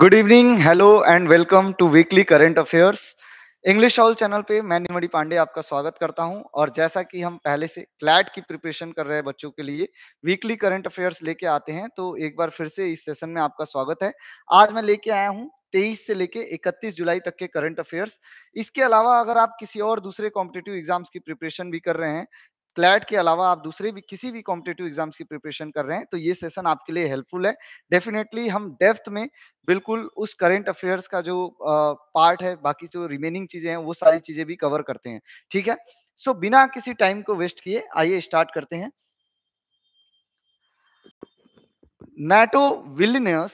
Good evening hello and welcome to weekly current affairs English all channel पे मैं निमड़ी पांडे आपका स्वागत करता हूं और जैसा कि हम पहले से क्लैट की प्रिपरेशन कर रहे हैं बच्चों के लिए वीकली करंट अफेयर्स लेके आते हैं तो एक बार फिर से इस सेशन में आपका स्वागत है आज मैं लेके आया हूं 23 से लेके 31 जुलाई तक के करंट अफेयर्स इसके अलावा अगर आप किसी और दूसरे कॉम्पिटेटिव एग्जाम्स की प्रिपरेशन भी कर रहे हैं क्लैट के अलावा आप दूसरे भी किसी भी कॉम्पिटेटिव एग्जाम्स की प्रिपरेशन कर रहे हैं तो ये सेशन आपके लिए हेल्पफुल है डेफिनेटली हम डेफ्थ में बिल्कुल उस करेंट अफेयर्स का जो पार्ट है बाकी जो रिमेनिंग चीजें हैं वो सारी हाँ। चीजें भी कवर करते हैं ठीक है सो so, बिना किसी टाइम को वेस्ट किए आइए स्टार्ट करते हैं नेटो विलिनियस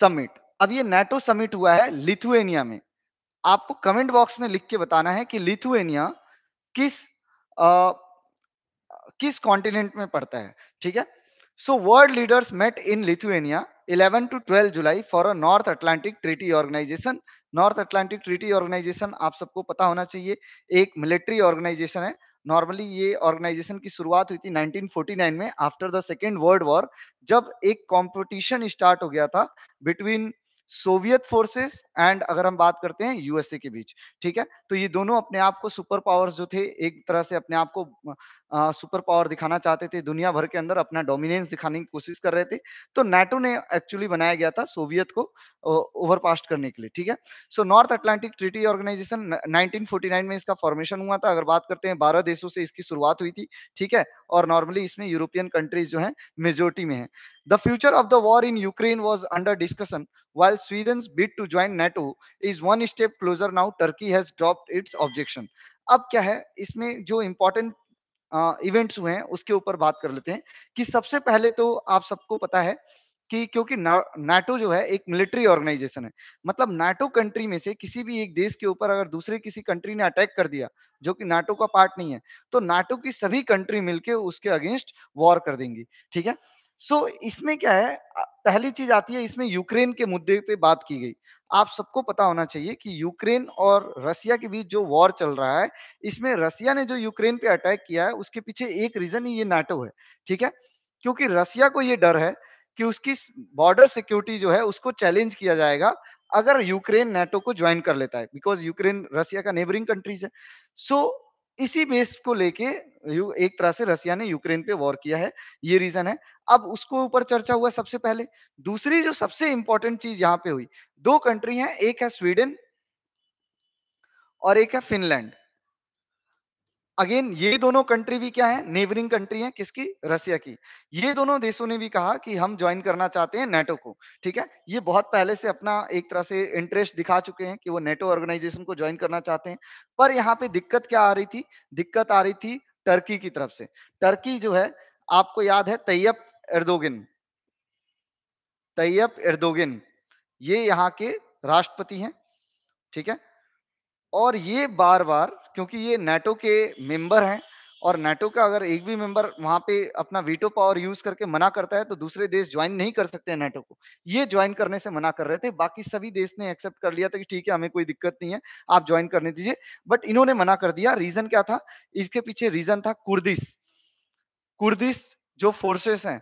समिट अब ये नेटो समिट हुआ है लिथुएनिया में आपको कमेंट बॉक्स में लिख के बताना है कि लिथुएनिया किस आ, किस कॉन्टिनेंट में पड़ता है ठीक है so world leaders met in Lithuania 11 to 12 July for a North Atlantic Treaty Organization North Atlantic Treaty Organization आप सबको पता होना चाहिए एक मिलिट्री ऑर्गेनाइजेशन है नॉर्मली ये ऑर्गेनाइजेशन की शुरुआत हुई थी 1949 में after the second world war जब एक कॉम्पिटिशन स्टार्ट हो गया था बिटवीन सोवियत फोर्सेस एंड अगर हम बात करते हैं यूएसए के बीच ठीक है तो ये दोनों अपने आप को सुपर पावर्स जो थे एक तरह से अपने आप को सुपर पावर दिखाना चाहते थे, दुनिया भर के अंदर अपना डोमिनेंस दिखाने की कोशिश कर रहे थे। तो नेटो ने एक्चुअली बनाया गया था सोवियत को ओवरपास्ट करने के लिए, ठीक है? So North Atlantic Treaty Organization 1949 में इसका फ़ॉर्मेशन हुआ था। अगर बात करते हैं बारह देशों से इसकी शुरुआत हुई थी, ठीक है? और नॉर्मली इसमें यूरोपियन कंट्रीज़ जो है मेजोरिटी में है the future of the war in Ukraine was under discussion while Sweden bid to join NATO is one step closer now Turkey has drop its objection. अब क्या है, इसमें जो इम्पोर्टेंट इवेंट्स हुए हैं उसके ऊपर बात कर लेते हैं कि सबसे पहले तो आप सबको पता है कि क्योंकि नाटो जो है एक मिलिट्री ऑर्गेनाइजेशन है मतलब नाटो कंट्री में से किसी भी एक देश के ऊपर अगर दूसरे किसी कंट्री ने अटैक कर दिया जो कि नाटो का पार्ट नहीं है तो नाटो की सभी कंट्री मिलके उसके अगेंस्ट वॉर कर देंगी ठीक है सो so, इसमें क्या है पहली चीज आती है इसमें यूक्रेन के मुद्दे पे बात की गई आप सबको पता होना चाहिए कि यूक्रेन और रसिया के बीच जो वॉर चल रहा है इसमें रसिया ने जो यूक्रेन पे अटैक किया है उसके पीछे एक रीजन ही ये नाटो है ठीक है क्योंकि रसिया को ये डर है कि उसकी बॉर्डर सिक्योरिटी जो है उसको चैलेंज किया जाएगा अगर यूक्रेन नेटो को ज्वाइन कर लेता है बिकॉज यूक्रेन रसिया का नेबरिंग कंट्रीज है सो so, इसी बेस को लेके एक तरह से रसिया ने यूक्रेन पे वॉर किया है ये रीजन है अब उसको ऊपर चर्चा हुआ सबसे पहले दूसरी जो सबसे इंपॉर्टेंट चीज यहाँ पे हुई दो कंट्री हैं एक है स्वीडन और एक है फिनलैंड अगेन ये दोनों कंट्री भी क्या है नेबरिंग कंट्री है किसकी रसिया की ये दोनों देशों ने भी कहा कि हम ज्वाइन करना चाहते हैं नेटो को ठीक है ये बहुत पहले से अपना एक तरह से इंटरेस्ट दिखा चुके हैं कि वो नेटो ऑर्गेनाइजेशन को ज्वाइन करना चाहते हैं पर यहाँ पे दिक्कत क्या आ रही थी दिक्कत आ रही थी टर्की की तरफ से टर्की जो है आपको याद है तैयब एर्दोगिन तैयब एर्दोगिन ये यहाँ के राष्ट्रपति हैं ठीक है और ये बार बार क्योंकि ये नेटो के मेंबर हैं और नेटो का अगर एक भी मेंबर वहां पे अपना वीटो पावर यूज करके मना करता है तो दूसरे देश ज्वाइन नहीं कर सकते नेटो को ये ज्वाइन करने से मना कर रहे थे बाकी सभी देश ने एक्सेप्ट कर लिया था कि ठीक है हमें कोई दिक्कत नहीं है आप ज्वाइन करने दीजिए बट इन्होंने मना कर दिया रीजन क्या था इसके पीछे रीजन था कुर्दिस कुर्दिस जो फोर्सेस हैं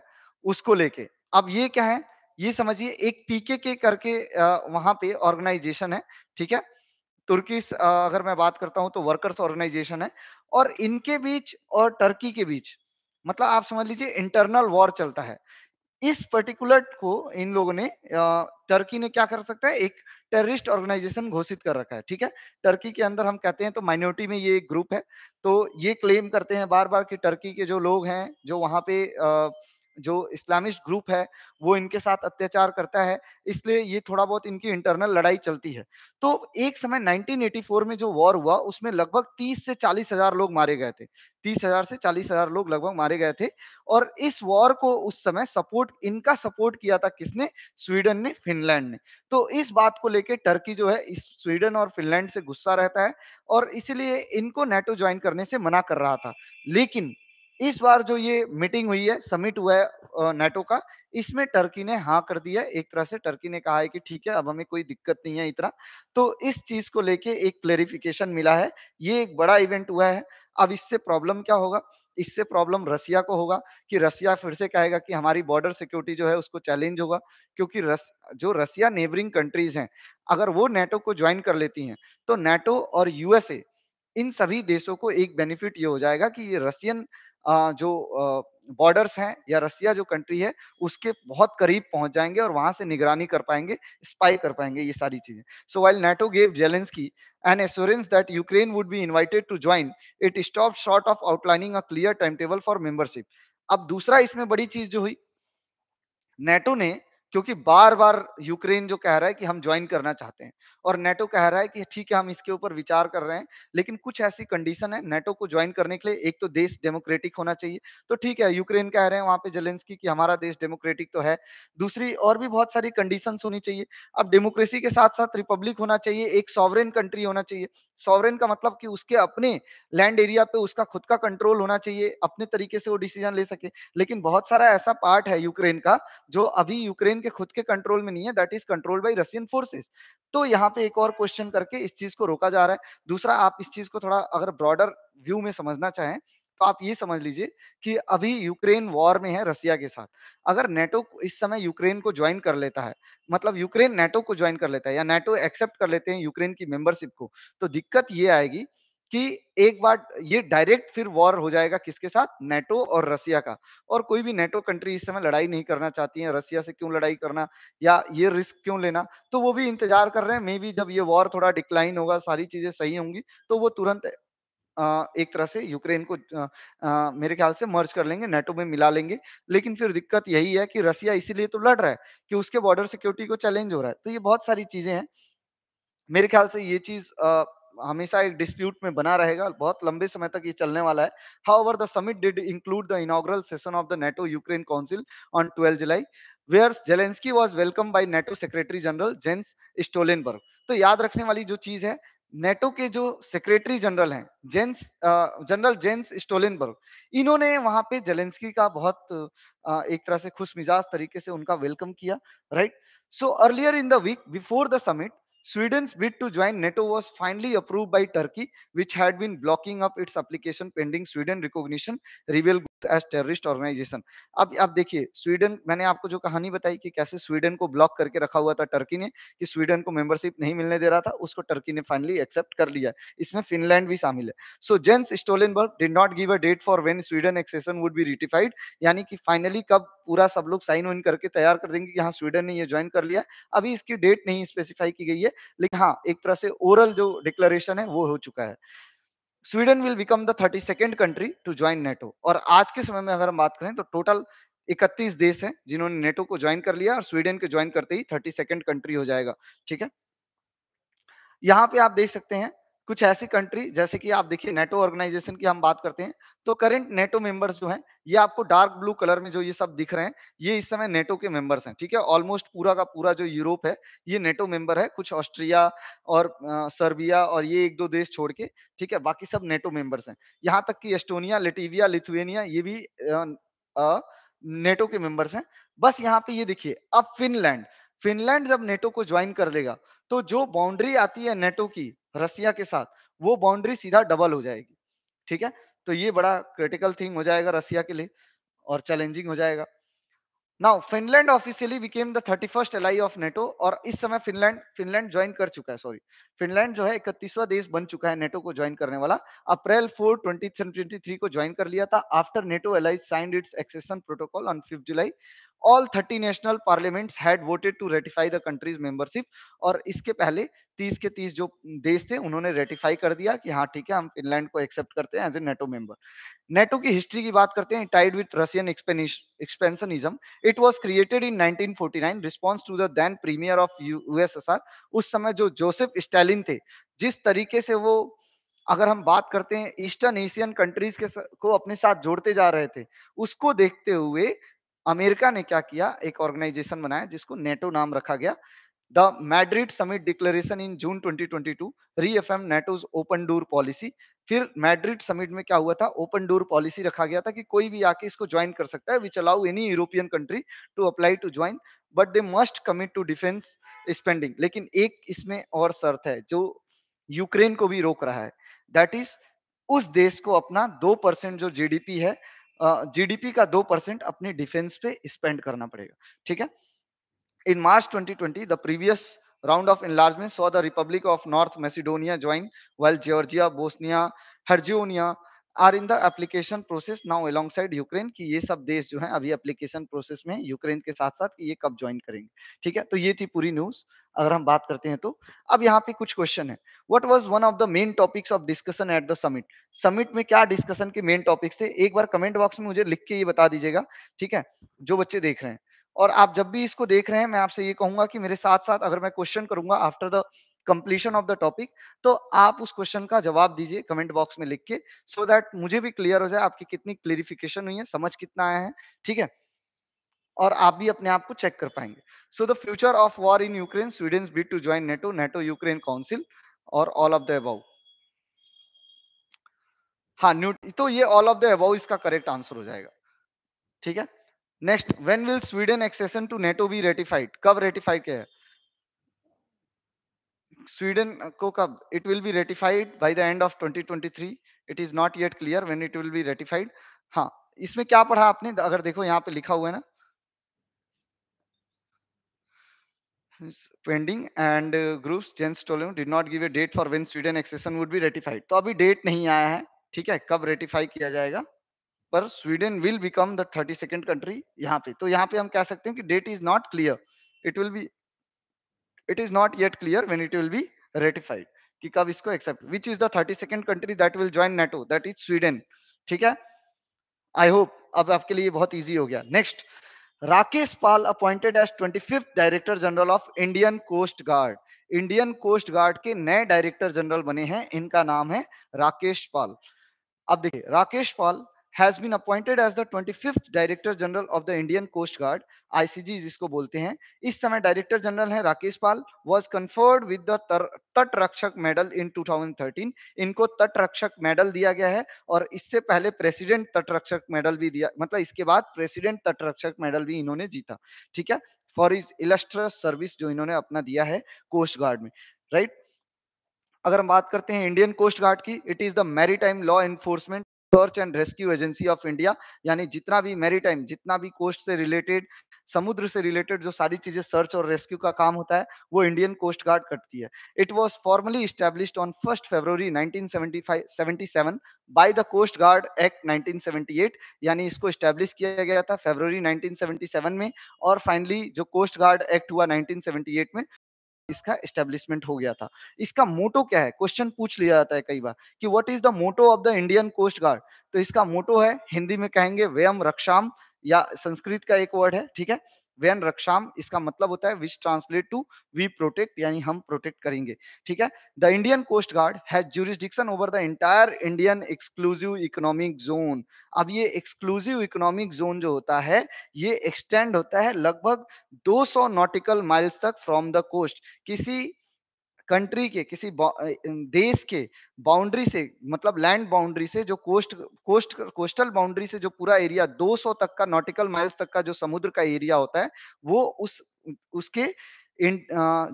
उसको लेके अब ये क्या है ये समझिए एक पीके के करके वहां पे ऑर्गेनाइजेशन है ठीक है तुर्की अगर मैं बात करता हूँ तो वर्कर्स ऑर्गेनाइजेशन है और इनके बीच और टर्की के बीच मतलब आप समझ लीजिए इंटरनल वॉर चलता है इस पर्टिकुलर को इन लोगों ने टर्की ने क्या कर सकता है एक टेररिस्ट ऑर्गेनाइजेशन घोषित कर रखा है ठीक है टर्की के अंदर हम कहते हैं तो माइनॉरिटी में ये एक ग्रुप है तो ये क्लेम करते हैं बार बार कि टर्की के जो लोग हैं जो वहां पे आ, जो इस्लामिस्ट ग्रुप है वो इनके साथ अत्याचार करता है इसलिए ये थोड़ा बहुत इनकी इंटरनल लड़ाई चलती है तो एक समय 1984 में जो वॉर हुआ उसमें लगभग 30 से चालीस हजार लोग मारे गए थे तीस हजार से चालीस हजार लोग लगभग मारे गए थे और इस वॉर को उस समय सपोर्ट इनका सपोर्ट किया था किसने स्वीडन ने फिनलैंड ने तो इस बात को लेकर टर्की जो है इस स्वीडन और फिनलैंड से गुस्सा रहता है और इसीलिए इनको नेटो ज्वाइन करने से मना कर रहा था लेकिन इस बार जो ये मीटिंग हुई है समिट हुआ है नेटो का इसमें टर्की ने हाँ कर दिया है एक तरह से टर्की ने कहा है कि ठीक है अब हमें कोई दिक्कत नहीं है इतना तो इस चीज को लेके एक क्लेरिफिकेशन मिला है ये एक बड़ा इवेंट हुआ है अब इससे प्रॉब्लम क्या होगा इससे प्रॉब्लम रसिया को होगा कि रसिया फिर से कहेगा कि हमारी बॉर्डर सिक्योरिटी जो है उसको चैलेंज होगा क्योंकि रस, जो रसिया नेबरिंग कंट्रीज हैं अगर वो नेटो को ज्वाइन कर लेती हैं तो नेटो और यूएसए इन सभी देशों को एक बेनिफिट ये हो जाएगा कि ये रशियन जो बॉर्डर्स हैं या रसिया जो कंट्री है उसके बहुत करीब पहुंच जाएंगे और वहां से निगरानी कर पाएंगे स्पाई कर पाएंगे ये सारी चीजें so while NATO gave Zelensky an assurance that Ukraine would be invited to join it stop short of outlining a clear time table for membership अब दूसरा इसमें बड़ी चीज जो हुई नेटो ने क्योंकि बार बार यूक्रेन जो कह रहा है कि हम ज्वाइन करना चाहते हैं और नेटो कह रहा है कि ठीक है हम इसके ऊपर विचार कर रहे हैं लेकिन कुछ ऐसी कंडीशन है नेटो को ज्वाइन करने के लिए एक तो देश डेमोक्रेटिक होना चाहिए तो ठीक है यूक्रेन कह रहे हैं वहां पे जेलेंस्की कि हमारा देश डेमोक्रेटिक तो है दूसरी और भी बहुत सारी कंडीशन होनी चाहिए अब डेमोक्रेसी के साथ साथ रिपब्लिक होना चाहिए एक सॉवरेन कंट्री होना चाहिए सॉवरेन का मतलब कि उसके अपने लैंड एरिया पे उसका खुद का कंट्रोल होना चाहिए अपने तरीके से वो डिसीजन ले सके लेकिन बहुत सारा ऐसा पार्ट है यूक्रेन का जो अभी यूक्रेन उनके खुद के कंट्रोल में नहीं है that is control by Russian forces तो यहाँ पे एक और क्वेश्चन करके इस चीज को रोका जा रहा है दूसरा आप इस चीज को थोड़ा अगर ब्रॉडर व्यू में समझना चाहें तो आप ये समझ लीजिए कि अभी यूक्रेन वॉर में है रसिया के साथ अगर नेटो इस समय यूक्रेन को ज्वाइन कर लेता है मतलब यूक्रेन नेटो को ज्वाइन कर लेता है या नेटो एक्सेप्ट कर लेते हैं यूक्रेन की मेंबरशिप को तो दिक्कत ये आएगी कि एक बार ये डायरेक्ट फिर वॉर हो जाएगा किसके साथ नेटो और रसिया का और कोई भी नेटो कंट्री इस समय लड़ाई नहीं करना चाहती है रसिया से क्यों लड़ाई करना या ये रिस्क क्यों लेना तो वो भी इंतजार कर रहे हैं मे बी जब ये वॉर थोड़ा डिक्लाइन होगा सारी चीजें सही होंगी तो वो तुरंत एक तरह से यूक्रेन को मेरे ख्याल से मर्ज कर लेंगे नेटो में मिला लेंगे लेकिन फिर दिक्कत यही है कि रसिया इसीलिए तो लड़ रहा है कि उसके बॉर्डर सिक्योरिटी को चैलेंज हो रहा है तो ये बहुत सारी चीजें हैं मेरे ख्याल से ये चीज हमेशा एक डिस्प्यूट में बना रहेगा बहुत लंबे समय तक ये चलने वाला है however the summit did include the inaugural session of the NATO Ukraine council on twelve July where Zelensky was welcome by NATO secretary general Jens Stoltenberg तो याद रखने वाली जो चीज है नेटो के जो सेक्रेटरी जनरल हैं जेंस जनरल जेंस स्टोलेनबर्ग इन्होंने वहां पे जेलेंस्की का बहुत एक तरह से खुश मिजाज तरीके से उनका वेलकम किया right so earlier in the week before the summit Sweden's bid to join NATO was finally approved by Turkey, which had been blocking up its application pending Sweden recognition reveal as terrorist organization. अब आप देखिए Sweden मैंने आपको जो कहानी बताई कि कैसे Sweden को block करके रखा हुआ था Turkey ने कि Sweden को membership नहीं मिलने दे रहा था उसको Turkey ने finally accept कर लिया इसमें Finland भी शामिल है So Jens Stoltenberg did not give a date for when Sweden accession would be ratified, यानी कि finally कब पूरा सब लोग साइन इन करके तैयार कर देंगे कि हाँ स्वीडन ने ये ज्वाइन कर लिया अभी इसकी डेट नहीं स्पेसिफाई की गई है लेकिन हाँ एक तरह से ओरल जो डिक्लेरेशन है वो हो चुका है Sweden will become the thirty second country to join NATO और आज के समय में अगर हम बात करें तो टोटल 31 देश हैं जिन्होंने नेटो को ज्वाइन कर लिया और स्वीडन के ज्वाइन करते ही थर्टी सेकेंड कंट्री हो जाएगा ठीक है यहाँ पे आप देख सकते हैं कुछ ऐसी कंट्री जैसे कि आप देखिए नेटो ऑर्गेनाइजेशन की हम बात करते हैं तो करंट नेटो मेंबर्स जो हैं ये आपको डार्क ब्लू कलर में जो ये सब दिख रहे हैं ये इस समय नेटो के मेंबर्स हैं ठीक है ऑलमोस्ट पूरा का पूरा जो यूरोप है ये नेटो मेंबर है कुछ ऑस्ट्रिया और आ, सर्बिया और ये एक दो देश छोड़ के ठीक है बाकी सब नेटो मेंबर्स हैं यहाँ तक कि एस्टोनिया लिटिविया लिथुएनिया ये भी आ, आ, नेटो के मेंबर्स हैं बस यहाँ पे ये देखिए अब फिनलैंड फिनलैंड जब नेटो को ज्वाइन कर देगा तो जो बाउंड्री आती है नेटो की रसिया के साथ वो बाउंड्री सीधा डबल हो जाएगी ठीक है तो ये बड़ा क्रिटिकल थिंग हो जाएगा रसिया के लिए और चैलेंजिंग हो जाएगा now Finland officially became the thirty first ally of NATO और इस समय फिनलैंड फिनलैंड ज्वाइन कर चुका है सॉरी फिनलैंड जो है इकतीसवा देश बन चुका है नेटो को ज्वाइन करने वाला अप्रैल फोर ट्वेंटी को ज्वाइन कर लिया था after NATO ally signed its accession protocol on fifth July all thirty national parliament had voted to ratify the country's membership और इसके पहले तीस के तीस जो देश थे उन्होंने रेटिफाई कर दिया कि हाँ ठीक है हम फिनलैंड को एक्सेप्ट करते हैं as a NATO member NATO की हिस्ट्री की बात करते हैं tied with Russian expansionism it was created in 1949 response to the then premier of USSR उस समय जो जोसेफ स्टालिन थे जिस तरीके से वो अगर हम बात करते हैं ईस्टर्न एशियन कंट्रीज के को अपने साथ जोड़ते जा रहे थे उसको देखते हुए अमेरिका ने क्या किया एक ऑर्गेनाइजेशन बनाया जिसको नेटो नाम रखा गया the Madrid summit declaration in June 2022 twenty two reaffirm NATO's open door policy फिर मैड्रिड समिट में क्या हुआ था ओपन डोर पॉलिसी रखा गया था कि कोई भी आके इसको ज्वाइन कर सकता है which allow any European country to apply to join but they must commit to defence spending लेकिन एक इसमें और शर्त है जो यूक्रेन को भी रोक रहा है दैट इज उस देश को अपना दो परसेंट जो जीडीपी है जीडीपी का दो परसेंट अपने डिफेंस पे स्पेंड करना पड़ेगा ठीक है in March 2020 the previous round of enlargement saw the Republic of North Macedonia join well Georgia Bosnia Herzegovina are in the application process now side Ukraine की ये सब देश जो है अभी एप्लीकेशन प्रोसेस में यूक्रेन के साथ साथ ये कब ज्वाइन करेंगे ठीक है तो ये थी पूरी न्यूज अगर हम बात करते हैं तो अब यहाँ पे कुछ क्वेश्चन है what was one of the main topics of discussion at the summit summit में क्या डिस्कशन के मेन टॉपिक्स थे एक बार कमेंट बॉक्स में मुझे लिख के ये बता दीजिएगा ठीक है जो बच्चे देख रहे हैं और आप जब भी इसको देख रहे हैं मैं आपसे ये कहूंगा कि मेरे साथ साथ अगर मैं क्वेश्चन करूंगा after the completion of the topic तो आप उस क्वेश्चन का जवाब दीजिए कमेंट बॉक्स में लिख के सो so दैट मुझे भी क्लियर हो जाए आपकी कितनी क्लियरिफिकेशन हुई है समझ कितना आया है ठीक है और आप भी अपने आप को चेक कर पाएंगे so the future of war in Ukraine Sweden bid to join NATO NATO Ukraine council और ऑल ऑफ द अब हाँ न्यू तो ये ऑल ऑफ द अब इसका करेक्ट आंसर हो जाएगा ठीक है next when will Sweden accession to NATO be ratified कब रेटिफाइड किया है Sweden को कब it will be ratified by the end of 2023 it is not yet clear when it will be ratified हाँ इसमें क्या पढ़ा आपने अगर देखो यहाँ पे लिखा हुआ है ना pending and uh, groups Jens Stoltenberg did not give a date for when Sweden accession would be ratified तो अभी date नहीं आया है ठीक है कब ratify किया जाएगा पर Sweden will become the 32nd second country यहाँ पे तो यहाँ पे हम कह सकते हैं कि date is not clear it will be it is not yet clear when it will be ratified कि कब इसको accept which is the thirty second country that will join NATO that is Sweden ठीक है I hope अब आपके लिए बहुत easy हो गया next Rakesh Pal appointed as twenty director general of Indian coast guard Indian coast guard के नए डायरेक्टर जनरल बने हैं इनका नाम है राकेश पाल अब देखिए Rakesh Pal has been appointed as the 25th director general of the Indian coast guard ICG जिसको बोलते हैं इस समय डायरेक्टर जनरल हैं Rakesh Pal was conferred with the Tatrakshak medal in 2013 इनको तट रक्षक मेडल दिया गया है और इससे पहले प्रेसिडेंट तट रक्षक मेडल भी दिया मतलब इसके बाद प्रेसिडेंट तट रक्षक मेडल भी इन्होंने जीता ठीक है फॉर इज इलस्ट्रस सर्विस जो इन्होंने अपना दिया है कोस्ट गार्ड में राइट right? अगर हम बात करते हैं इंडियन कोस्ट गार्ड की it is the maritime law enforcement search and rescue agency of India यानी जितना भी मेरीटाइम जितना भी कोस्ट से रिलेटेड समुद्र से रिलेटेड जो सारी चीजें सर्च और रेस्क्यू का काम होता है वो इंडियन कोस्ट गार्ड करती है it was formally establish on first February by the coast guard act 1978 यानी इसको स्टेब्लिश किया गया था फेब्रवरी 1977 में और फाइनली जो कोस्ट गार्ड एक्ट हुआ 1978 में इसका एस्टेब्लिशमेंट हो गया था इसका मोटो क्या है क्वेश्चन पूछ लिया जाता है कई बार कि what is the motto of the Indian coast guard तो इसका मोटो है हिंदी में कहेंगे व्यम रक्षाम या संस्कृत का एक वर्ड है ठीक है वेन रक्षाम इसका मतलब होता है which translate to we protect यानी हम प्रोटेक्ट करेंगे ठीक है the Indian coast guard has jurisdiction over the entire Indian exclusive economic zone अब ये एक्सक्लूसिव इकोनॉमिक जोन जो होता है ये एक्सटेंड होता है लगभग 200 नॉटिकल माइल्स तक फ्रॉम द कोस्ट किसी कंट्री के किसी देश के बाउंड्री से मतलब लैंड बाउंड्री से जो कोस्ट कोस्ट कोस्टल बाउंड्री से जो पूरा एरिया 200 तक का नॉटिकल माइल्स तक का जो समुद्र का एरिया होता है वो उस उसके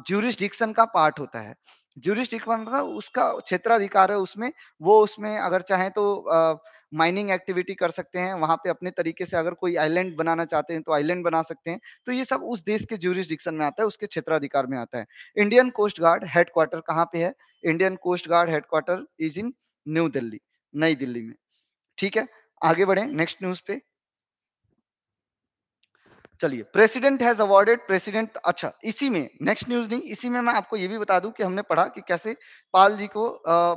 ज्यूरिस्डिक्शन का पार्ट होता है ज्यूरिस्डिक्शन उसका क्षेत्राधिकार है उसमें वो उसमें अगर चाहे तो आ, माइनिंग एक्टिविटी कर सकते हैं वहां पे अपने तरीके से अगर कोई आइलैंड बनाना चाहते हैं तो आइलैंड बना सकते हैं तो ये सब उस देश के ज्यूरिस्डिक्शन में आता है उसके क्षेत्राधिकार में आता है इंडियन कोस्ट गार्ड हेडक्वार्टर कहाँ पे है Indian coast guard headquarter is in New Delhi नई दिल्ली में ठीक है आगे बढ़े नेक्स्ट न्यूज पे चलिए प्रेसिडेंट हैज अवॉर्डेड प्रेसिडेंट अच्छा इसी में नेक्स्ट न्यूज नहीं इसी में मैं आपको ये भी बता दूं कि हमने पढ़ा कि कैसे पाल जी को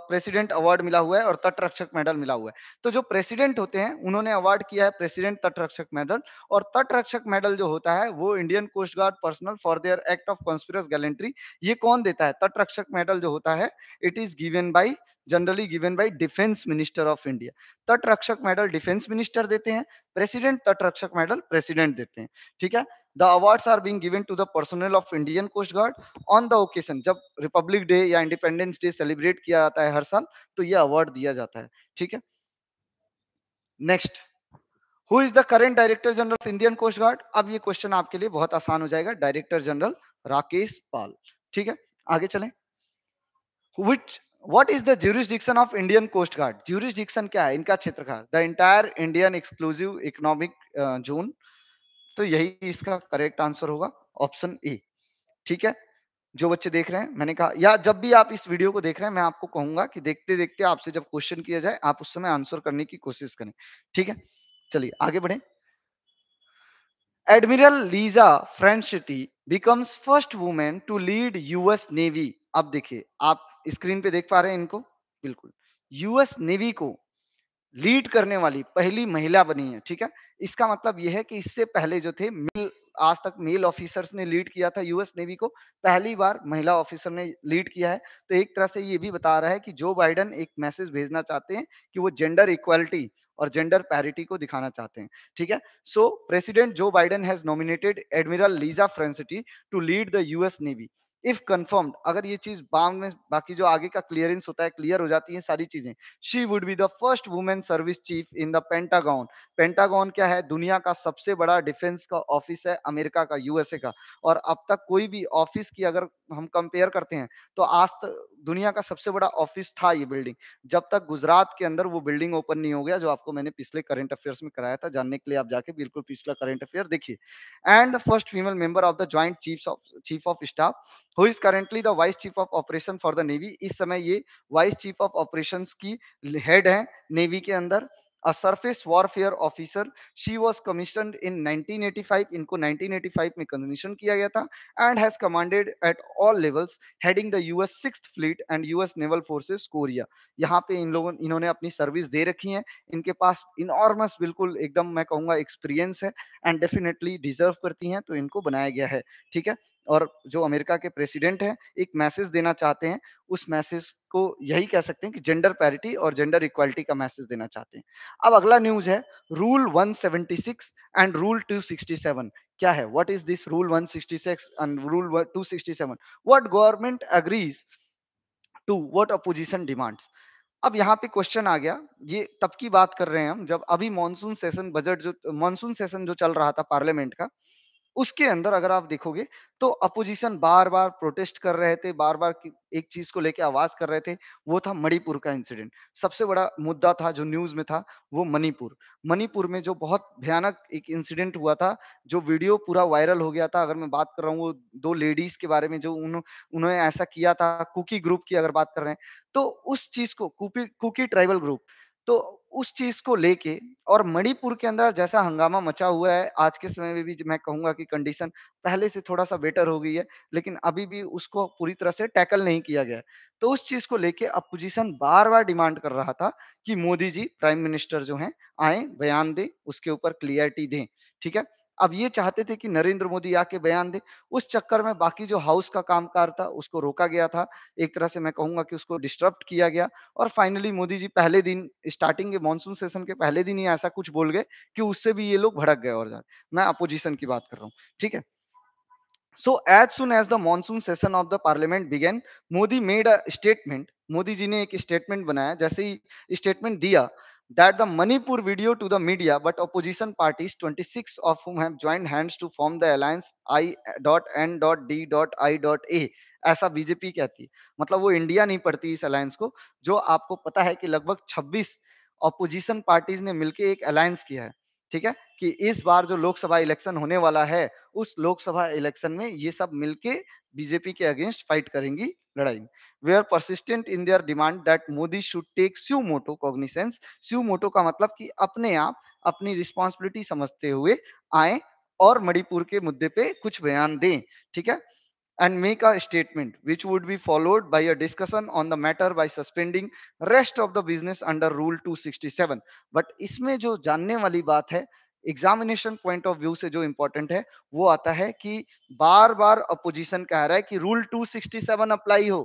प्रेसिडेंट अवार्ड मिला हुआ है और तटरक्षक मेडल मिला हुआ है तो जो प्रेसिडेंट होते हैं उन्होंने अवार्ड किया है प्रेसिडेंट तटरक्षक मेडल और तटरक्षक मेडल जो होता है वो Indian coast guard personnel for their act of conspicuous gallantry ये कौन देता है तटरक्षक मेडल जो होता है it is given by generally given by defence minister of India Tatrakshak medal defence minister देते हैं प्रेसिडेंट तटरक्षक मेडल प्रेसिडेंट देते हैं ठीक है the awards are being given to the personnel of Indian coast guard on the occasion जब republic day या independence day celebrate किया जाता है हर साल तो ये अवार्ड दिया जाता है ठीक है next who is the current director general of Indian coast guard अब ये क्वेश्चन आपके लिए बहुत आसान हो जाएगा डायरेक्टर जनरल राकेश पाल ठीक है आगे चले which what is the jurisdiction of Indian coast guard jurisdiction क्या है इनका क्षेत्र का the entire Indian exclusive economic zone तो यही इसका करेक्ट आंसर होगा ऑप्शन ए ठीक है जो बच्चे देख रहे हैं मैंने कहा या जब भी आप इस वीडियो को देख रहे हैं मैं आपको कहूंगा कि देखते देखते आपसे जब क्वेश्चन किया जाए आप उस समय आंसर करने की कोशिश करें ठीक है चलिए आगे बढ़े admiral Lisa Franchetti becomes first women to lead US navy अब देखिए आप स्क्रीन पे देख पा रहे हैं इनको बिल्कुल यूएस नेवी को लीड करने वाली पहली महिला बनी है ठीक है इसका मतलब यह है कि इससे पहले जो थे मिल आज तक मेल ऑफिसर्स ने लीड किया था यूएस नेवी को पहली बार महिला ऑफिसर ने लीड किया है तो एक तरह से ये भी बता रहा है कि जो बाइडन एक मैसेज भेजना चाहते हैं कि वो जेंडर इक्वालिटी और जेंडर पैरिटी को दिखाना चाहते हैं ठीक है so president Joe Biden has nominated admiral Lisa Franchetti to lead the US navy if confirmed अगर ये चीज बाद में बाकी जो आगे का क्लियरेंस होता है क्लियर हो जाती है सारी चीजें she would be the first women service chief in the Pentagon Pentagon क्या है दुनिया का सबसे बड़ा डिफेंस का ऑफिस है अमेरिका का यूएसए का और अब तक कोई भी ऑफिस की अगर हम कंपेयर करते हैं तो आज तक दुनिया का सबसे बड़ा ऑफिस था ये बिल्डिंग जब तक गुजरात के अंदर वो बिल्डिंग ओपन नहीं हो गया जो आपको मैंने पिछले करंट अफेयर्स में कराया था जानने के लिए आप जाके बिल्कुल पिछला करंट अफेयर देखिए and the first female member of the joint chief of chief of staff who is currently the vice chief of operation for the navy इस समय ये वाइस चीफ ऑफ ऑपरेशन की हेड है navy के अंदर a surface warfare officer she was commissioned in 1985 इनको 1985 में commission किया गया था and has commanded at all levels heading the US 6th fleet and US naval forces Korea यहाँ पे इन लोगों इन्होंने अपनी सर्विस दे रखी है इनके पास इनॉर्मस बिल्कुल एकदम मैं कहूँगा एक्सपीरियंस है एंड डेफिनेटली डिजर्व करती हैं तो इनको बनाया गया है ठीक है और जो अमेरिका के प्रेसिडेंट हैं एक मैसेज देना चाहते हैं उस मैसेज को यही कह सकते हैं कि जेंडर पैरिटी और जेंडर इक्वालिटी का मैसेज देना चाहते हैं अब अगला न्यूज है रूल 176 एंड रूल 267 क्या है what is this rule 166 and rule 267 what government agrees to what opposition demands अब यहाँ पे क्वेश्चन आ गया ये तब की बात कर रहे हैं हम जब अभी मॉनसून सेशन बजट जो मॉनसून सेशन जो चल रहा था पार्लियामेंट का उसके अंदर अगर आप देखोगे तो अपोजिशन बार बार प्रोटेस्ट कर रहे थे बार बार एक चीज को लेकर आवाज कर रहे थे वो था मणिपुर का इंसिडेंट सबसे बड़ा मुद्दा था जो न्यूज में था वो मणिपुर मणिपुर में जो बहुत भयानक एक इंसिडेंट हुआ था जो वीडियो पूरा वायरल हो गया था अगर मैं बात कर रहा हूँ वो दो लेडीज के बारे में जो उन, उन्होंने ऐसा किया था कुकी ग्रुप की अगर बात कर रहे हैं तो उस चीज को कुकी कुकी ट्राइबल ग्रुप तो उस चीज को लेके और मणिपुर के अंदर जैसा हंगामा मचा हुआ है आज के समय में भी मैं कहूंगा कि कंडीशन पहले से थोड़ा सा बेटर हो गई है लेकिन अभी भी उसको पूरी तरह से टैकल नहीं किया गया तो उस चीज को लेके अपोजिशन बार बार डिमांड कर रहा था कि मोदी जी प्राइम मिनिस्टर जो हैं आए बयान दें उसके ऊपर क्लियरिटी दें ठीक है अब ये चाहते थे कि नरेंद्र मोदी आके बयान दे उस चक्कर में बाकी जो हाउस का कामकार था उसको रोका गया था एक तरह से मैं कहूंगा कि उसको डिस्टर्ब किया गया और फाइनली मोदी जी पहले दिन स्टार्टिंग के मानसून सेशन के पहले दिन ही ऐसा कुछ बोल गए कि उससे भी ये लोग भड़क गए और मैं अपोजिशन की बात कर रहा हूँ ठीक है so as soon as the monsoon session of the parliament began Modi made a statement Modi ji ने एक स्टेटमेंट बनाया जैसे ही स्टेटमेंट दिया that the Manipur video to the media, but opposition parties, 26 of whom have joined hands to form the alliance i i dot dot dot dot n d a ऐसा BJP कहती है मतलब वो India नहीं पढ़ती इस alliance को जो आपको पता है कि लगभग 26 ऑपोजिशन पार्टीज ने मिलकर एक अलायंस किया है ठीक है कि इस बार जो लोकसभा इलेक्शन होने वाला है उस लोकसभा इलेक्शन में ये सब मिलके बीजेपी के अगेंस्ट फाइट करेंगी लड़ाई we are persistent in their demand that Modi should take suo motu cognizance suo motu का मतलब कि अपने आप अपनी रिस्पॉन्सिबिलिटी समझते हुए आए और मणिपुर के मुद्दे पे कुछ बयान दें ठीक है and make a statement which would be followed by a discussion on the matter by suspending rest of the business under rule 267 but इसमें जो जानने वाली बात है एग्जामिनेशन पॉइंट ऑफ व्यू से जो इंपॉर्टेंट है वो आता है कि बार बार अपोजिशन कह रहा है कि रूल 267 अप्लाई हो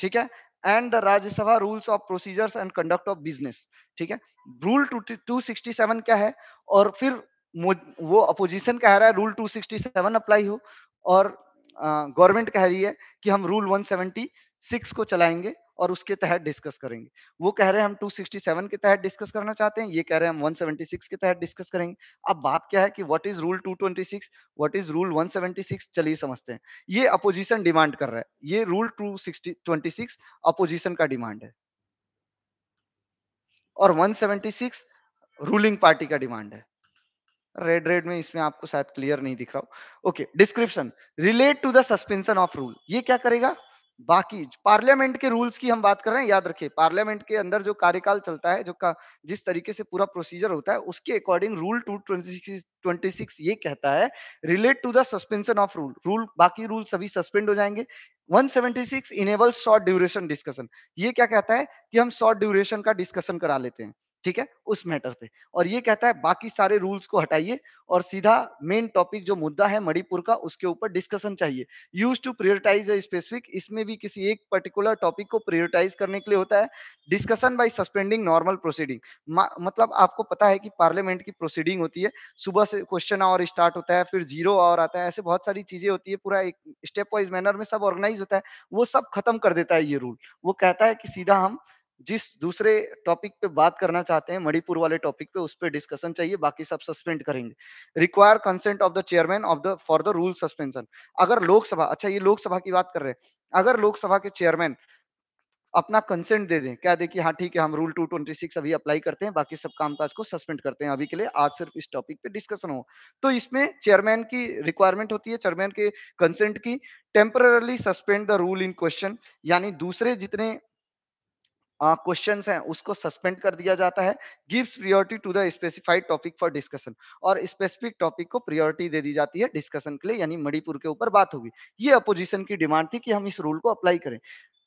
ठीक है and the Rajya Sabha rules of procedures and conduct of business ठीक है रूल 267 क्या है और फिर वो अपोजिशन कह रहा है रूल 267 अप्लाई हो और गवर्नमेंट कह रही है कि हम रूल 176 को चलाएंगे और उसके तहत डिस्कस करेंगे वो कह रहे हैं हम 267 के तहत डिस्कस करना चाहते हैं ये कह रहे हैं हम 176 के तहत डिस्कस करेंगे अब बात क्या है कि what is rule 226 what is rule 176 चलिए समझते हैं ये अपोजिशन डिमांड कर रहा है ये रूल 226 अपोजिशन का डिमांड है और 176 रूलिंग पार्टी का डिमांड है रेड रेड में इसमें आपको शायद क्लियर नहीं दिख रहा हो okay description relate to the suspension of rule ये क्या करेगा बाकी पार्लियामेंट के रूल्स की हम बात कर रहे हैं याद रखिए पार्लियामेंट के अंदर जो कार्यकाल चलता है जो का जिस तरीके से पूरा प्रोसीजर होता है उसके according rule two twenty six ये कहता है relate to the suspension of rule rule बाकी रूल सभी सस्पेंड हो जाएंगे 176 इनेबल शॉर्ट ड्यूरेशन डिस्कशन ये क्या कहता है कि हम शॉर्ट ड्यूरेशन का डिस्कशन करा लेते हैं ठीक है उस मैटर पे और ये कहता है बाकी सारे रूल्स को हटाइए और सीधा मेन टॉपिक जो मुद्दा है मणिपुर का उसके ऊपर डिस्कशन चाहिए यूज टू प्रियोरिटाइज स्पेसिफिक इसमें भी किसी एक पर्टिकुलर टॉपिक को प्रियोरिटाइज करने के लिए होता है discussion by suspending normal proceeding मतलब आपको पता है कि पार्लियामेंट की प्रोसीडिंग होती है सुबह से क्वेश्चन आवर स्टार्ट होता है फिर जीरो आवर आता है ऐसे बहुत सारी चीजें होती है पूरा एक स्टेप वाइज मैनर में सब ऑर्गेनाइज होता है वो सब खत्म कर देता है ये रूल वो कहता है कि सीधा हम जिस दूसरे टॉपिक पे बात करना चाहते हैं मणिपुर वाले टॉपिक पे उस पर डिस्कशन चाहिए बाकी सब सस्पेंड करेंगे require consent of the chairman of the for the rule suspension अगर लोकसभा अच्छा ये लोकसभा की बात कर रहे हैं अगर लोकसभा के चेयरमैन अपना कंसेंट दे दें क्या देखिए हाँ ठीक है हम रूल टू ट्वेंटी सिक्स अभी अप्लाई करते हैं बाकी सब कामकाज को सस्पेंड करते हैं अभी के लिए आज सिर्फ इस टॉपिक पे डिस्कशन हो तो इसमें चेयरमैन की रिक्वायरमेंट होती है चेयरमैन के कंसेंट की temporarily suspend the rule in question यानी दूसरे जितने क्वेश्चन हैं उसको सस्पेंड कर दिया जाता है gives priority to the specified topic for discussion और स्पेसिफिक टॉपिक को प्रियोरिटी दे दी जाती है डिस्कशन के लिए यानी मणिपुर के ऊपर बात होगी ये अपोजिशन की डिमांड थी कि हम इस रूल को अप्लाई करें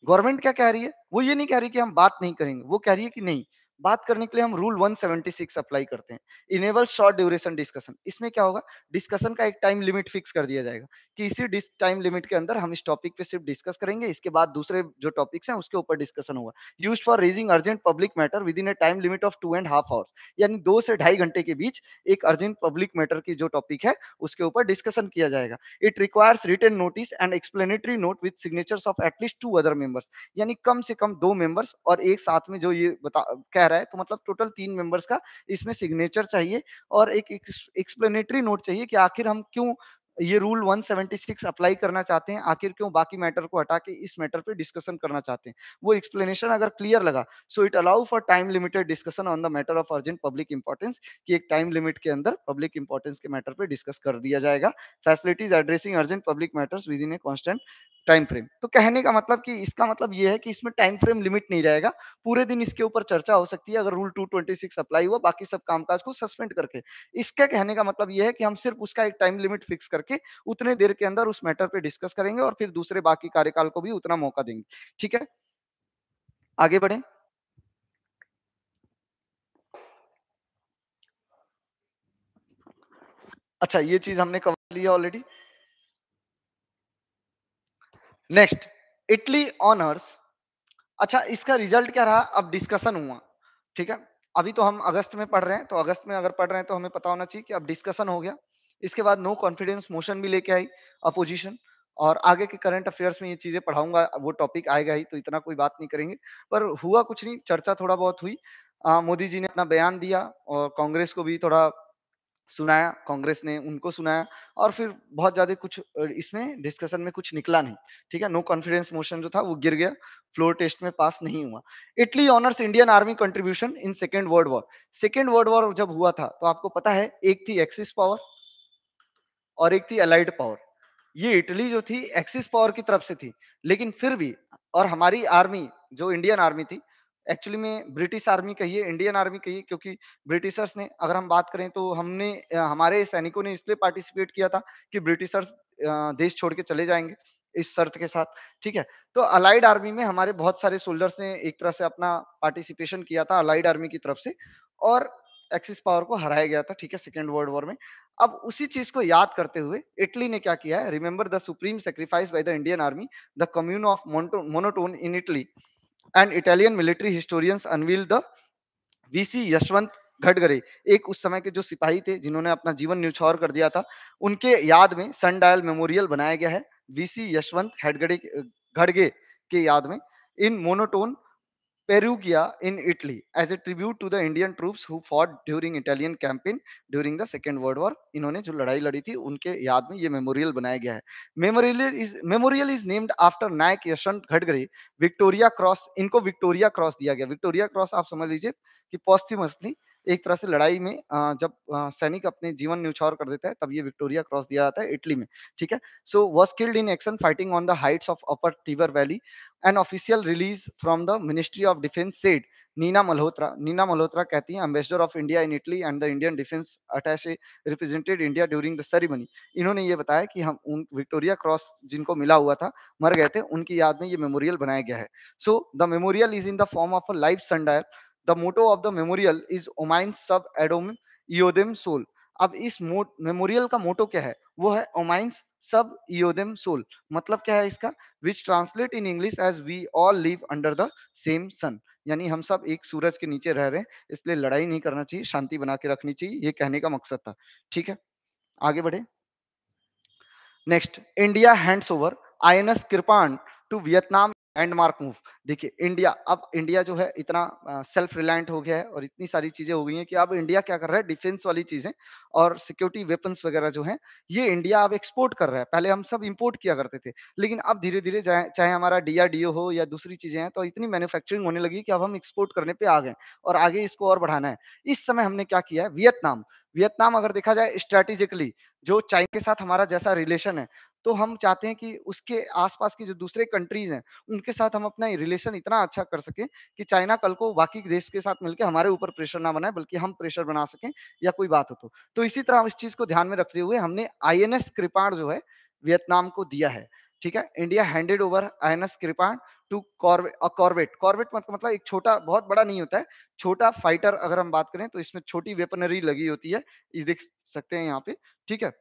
गवर्नमेंट क्या कह रही है वो ये नहीं कह रही कि हम बात नहीं करेंगे वो कह रही है कि नहीं बात करने के लिए हम रूल 176 अप्लाई करते हैं इनेबल शॉर्ट ड्यूरेशन डिस्कशन इसमें क्या होगा डिस्कशन का एक टाइम लिमिट फिक्स कर दिया जाएगा कि इसी टाइम लिमिट के अंदर हम इस टॉपिक पे सिर्फ डिस्कस करेंगे इसके बाद दूसरे जो टॉपिक्स हैं उसके ऊपर डिस्कशन होगा use for raising urgent public matter within a time limit of two and half hours यानी दो से ढाई घंटे के बीच एक अर्जेंट पब्लिक मैटर की जो टॉपिक है उसके ऊपर डिस्कशन किया जाएगा it requires written notice and explanatory note with signatures of at least two other members यानी कम से कम दो मेंबर्स और एक साथ में जो ये बता क्या कह रहा है तो मतलब टोटल तीन मेंबर्स का इसमें सिग्नेचर चाहिए और एक एक्सप्लेनेटरी नोट चाहिए कि आखिर हम क्यों ये रूल 176 अप्लाई करना चाहते हैं आखिर क्यों बाकी मैटर को हटा के इस मैटर पे डिस्कशन करना चाहते हैं वो एक्सप्लेनेशन अगर क्लियर लगा so it allow for time limited discussion on the matter of urgent public importance कि एक टाइम लिमिट के अंदर पब्लिक इंपॉर्टेंस के मैटर पे डिस्कस कर दिया जाएगा facilities addressing urgent public matters within a constant time frame तो कहने का मतलब कि इसका मतलब ये है कि इसमें टाइम फ्रेम लिमिट नहीं रहेगा पूरे दिन इसके ऊपर चर्चा हो सकती है अगर रूल 226 अप्लाई हुआ बाकी सब कामकाज को सस्पेंड करके इसके कहने का मतलब ये है कि हम सिर्फ उसका एक टाइम लिमिट फिक्स करके उतने देर के अंदर उस मैटर पे डिस्कस करेंगे और फिर दूसरे बाकी कार्यकाल को भी उतना मौका देंगे ठीक है आगे बढ़े अच्छा ये चीज हमने कवर लिया ऑलरेडी नेक्स्ट इटली ऑनर्स अच्छा इसका रिजल्ट क्या रहा अब डिस्कशन हुआ ठीक है अभी तो हम अगस्त में पढ़ रहे हैं तो अगस्त में अगर पढ़ रहे हैं तो हमें पता होना चाहिए कि अब डिस्कशन हो गया इसके बाद नो कॉन्फिडेंस मोशन भी लेके आई अपोजिशन और आगे के करंट अफेयर्स में ये चीजें पढ़ाऊंगा वो टॉपिक आएगा ही तो इतना कोई बात नहीं करेंगे पर हुआ कुछ नहीं चर्चा थोड़ा बहुत हुई मोदी जी ने अपना बयान दिया और कांग्रेस को भी थोड़ा सुनाया कांग्रेस ने उनको सुनाया और फिर बहुत ज्यादा कुछ इसमें डिस्कशन में कुछ निकला नहीं ठीक है नो कॉन्फिडेंस मोशन जो था वो गिर गया फ्लोर टेस्ट में पास नहीं हुआ Italy honours Indian army contribution in second world war second world war जब हुआ था तो आपको पता है एक थी एक्सिस पावर और एक थी अलाइड पावर ये इटली जो थी एक्सिस पावर की तरफ से थी लेकिन फिर भी और हमारी आर्मी जो इंडियन आर्मी थी एक्चुअली में ब्रिटिश आर्मी कहिए इंडियन आर्मी कहिए क्योंकि ब्रिटिशर्स ने अगर हम बात करें तो हमने हमारे सैनिकों ने इसलिए पार्टिसिपेट किया था कि ब्रिटिशर्स देश छोड़ के चले जाएंगे इस शर्त के साथ ठीक है तो अलाइड आर्मी में हमारे बहुत सारे सोल्जर्स ने एक तरह से अपना पार्टिसिपेशन किया था अलाइड आर्मी की तरफ से और एक्सिस पावर को हराया गया था ठीक है सेकेंड वर्ल्ड वॉर में अब उसी चीज को याद करते हुए इटली ने क्या किया है remember the supreme sacrifice by the Indian army the commune of Montone in Italy and Italian military historians unveil the VC Yashwant घटगरे एक उस समय के जो सिपाही थे जिन्होंने अपना जीवन न्यौछावर कर दिया था उनके याद में सन डायल मेमोरियल बनाया गया है वीसी यशवंत हेडगड़े घड़गे के याद में in Montone Perugia in Italy as a tribute to the Indian troops who fought during Italian campaign during the Second World War. इन्होंने जो लड़ाई लड़ी थी उनके याद में ये memorial बनाया गया है Memorial is memorial is named after Nayak Yashwant Ghadgare. Victoria Cross इनको Victoria Cross दिया गया Victoria Cross आप समझ लीजिए कि posthumously एक तरह से लड़ाई में जब सैनिक अपने जीवन न्यौछावर कर देता है तब ये विक्टोरिया क्रॉस दिया जाता है इटली में ठीक है so was killed in action fighting on the heights of upper Tiber valley an official release from the ministry of defence said Neena Malhotra Neena Malhotra कहती हैं ambassador of India in Italy and the Indian defence attache represented India during the ceremony इन्होंने ये बताया कि हम उन Victoria cross जिनको मिला हुआ था मर गए थे उनकी याद में ये मेमोरियल बनाया गया है so the memorial is in the form of a live sundial the motto of the memorial is ओमाइन सब एडोम इोदेम सोल अब इस मेमोरियल का मोटो क्या है वो है ओमाइंस सब इोदेम सोल मतलब क्या है इसका which translate in English as we all live under the same sun यानी हम सब एक सूरज के नीचे रह रहे हैं इसलिए लड़ाई नहीं करना चाहिए शांति बना के रखनी चाहिए ये कहने का मकसद था ठीक है आगे बढ़े next India hands over I N S कृपाण टू वियतनाम एंडमार्क मूव देखिए इंडिया अब इंडिया जो है इतना सेल्फ रिलायंट हो गया है और इतनी सारी चीजें हो गई हैं कि अब इंडिया क्या कर रहा है डिफेंस वाली चीजें और सिक्योरिटी वेपन्स वगैरह जो हैं ये इंडिया अब एक्सपोर्ट कर रहा है पहले हम सब इम्पोर्ट किया करते थे लेकिन अब धीरे धीरे चाहे हमारा डीआरडीओ हो या दूसरी चीजें हैं तो इतनी मैन्युफैक्चरिंग होने लगी कि अब हम एक्सपोर्ट करने पे आ गए और आगे इसको और बढ़ाना है इस समय हमने क्या किया है वियतनाम वियतनाम अगर देखा जाए स्ट्रेटेजिकली जो चाइना के साथ हमारा जैसा रिलेशन है तो हम चाहते हैं कि उसके आसपास की जो दूसरे कंट्रीज हैं उनके साथ हम अपना रिलेशन इतना अच्छा कर सकें कि चाइना कल को बाकी देश के साथ मिलकर हमारे ऊपर प्रेशर ना बनाए बल्कि हम प्रेशर बना सकें या कोई बात हो तो, तो इसी तरह हम इस चीज को ध्यान में रखते हुए हमने आई एन कृपाण जो है वियतनाम को दिया है ठीक है India handed over I N S कृपाण टू कॉर्बेट कॉर्बेट मतलब एक छोटा बहुत बड़ा नहीं होता है छोटा फाइटर अगर हम बात करें तो इसमें छोटी वेपनरी लगी होती है इस देख सकते हैं यहाँ पे ठीक है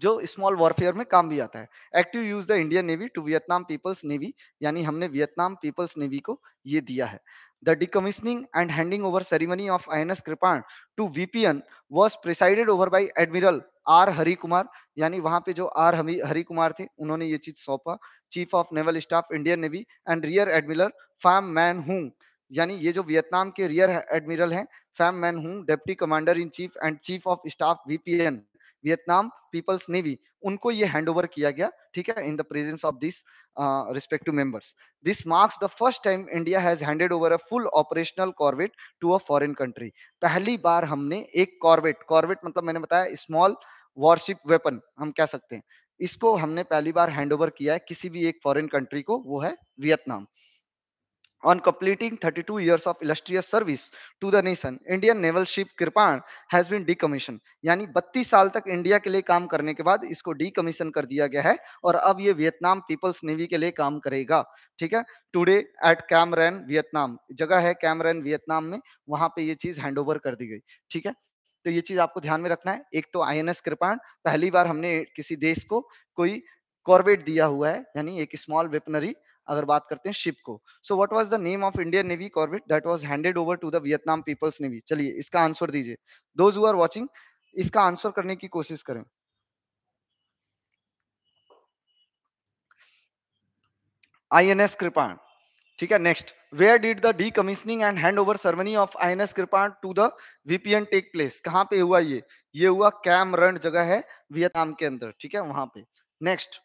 जो स्मॉल वॉरफेयर में काम भी आता है active use the Indian navy to Vietnam people's navy यानी हमने वियतनाम पीपल्स नेवी को ये दिया है the decommissioning and handing over ceremony of I N S कृपाण to VPN was presided over by admiral R Hari Kumar यानी वहां पे जो आर हरि कुमार थे उन्होंने ये चीज सौंपा chief of naval staff Indian navy and rear admiral Pham Manh Hung यानी ये जो वियतनाम के रियर एडमिरल हैं Pham Manh Hung deputy commander in chief and chief of staff VPN Vietnam people's navy उनको ये हैंडओवर किया गया ठीक है in the presence of this respective members this marks the first time India has handed over a full operational corvette to a foreign country पहली बार हमने एक कॉर्बेट कॉर्बेट मतलब मैंने बताया स्मॉल वॉरशिप वेपन हम कह सकते हैं इसको हमने पहली बार हैंडओवर किया है किसी भी एक फॉरेन कंट्री को वो है Vietnam on completing 32 years of illustrious service to the nation indian naval ship kripan has been decommissioned यानी 32 साल तक इंडिया के लिए काम करने के बाद इसको डीकमीशन कर दिया गया है और अब ये वियतनाम पीपल्स नेवी के लिए काम करेगा ठीक है टुडे एट कैमरैन वियतनाम जगह है कैमरैन वियतनाम में वहां पे ये चीज हैंड ओवर कर दी गई ठीक है तो ये चीज आपको ध्यान में रखना है एक तो आईएनएस कृपाण पहली बार हमने किसी देश को कोई कॉर्बेट दिया हुआ है यानी एक स्मॉल वेपनरी अगर बात करते हैं शिप को so what was the name of Indian navy corvette that was handed over to the Vietnam people's navy चलिए इसका आंसर दीजिए दोज हुर वॉचिंग इसका आंसर करने की कोशिश करें आईएनएस कृपाण ठीक है next where did the decommissioning and hand over ceremony of I N S कृपाण टू दीपीएन टेक प्लेस कहां पे हुआ ये ये हुआ कैम कैमरन जगह है वियतनाम के अंदर ठीक है वहां पे next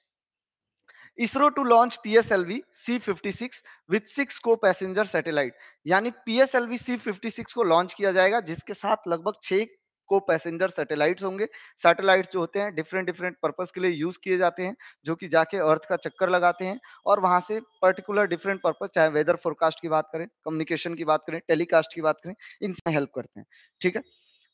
ISRO to launch P S L V C fifty six with six co passenger satellite यानी P S L V C fifty six को लॉन्च किया जाएगा जिसके साथ लगभग छह को पैसेंजर सैटेलाइट्स होंगे सैटेलाइट्स जो होते हैं डिफरेंट डिफरेंट पर्पज के लिए यूज किए जाते हैं जो कि जाके अर्थ का चक्कर लगाते हैं और वहां से पर्टिकुलर डिफरेंट पर्पज चाहे वेदर फोरकास्ट की बात करें कम्युनिकेशन की बात करें टेलीकास्ट की बात करें इनसे हेल्प करते हैं ठीक है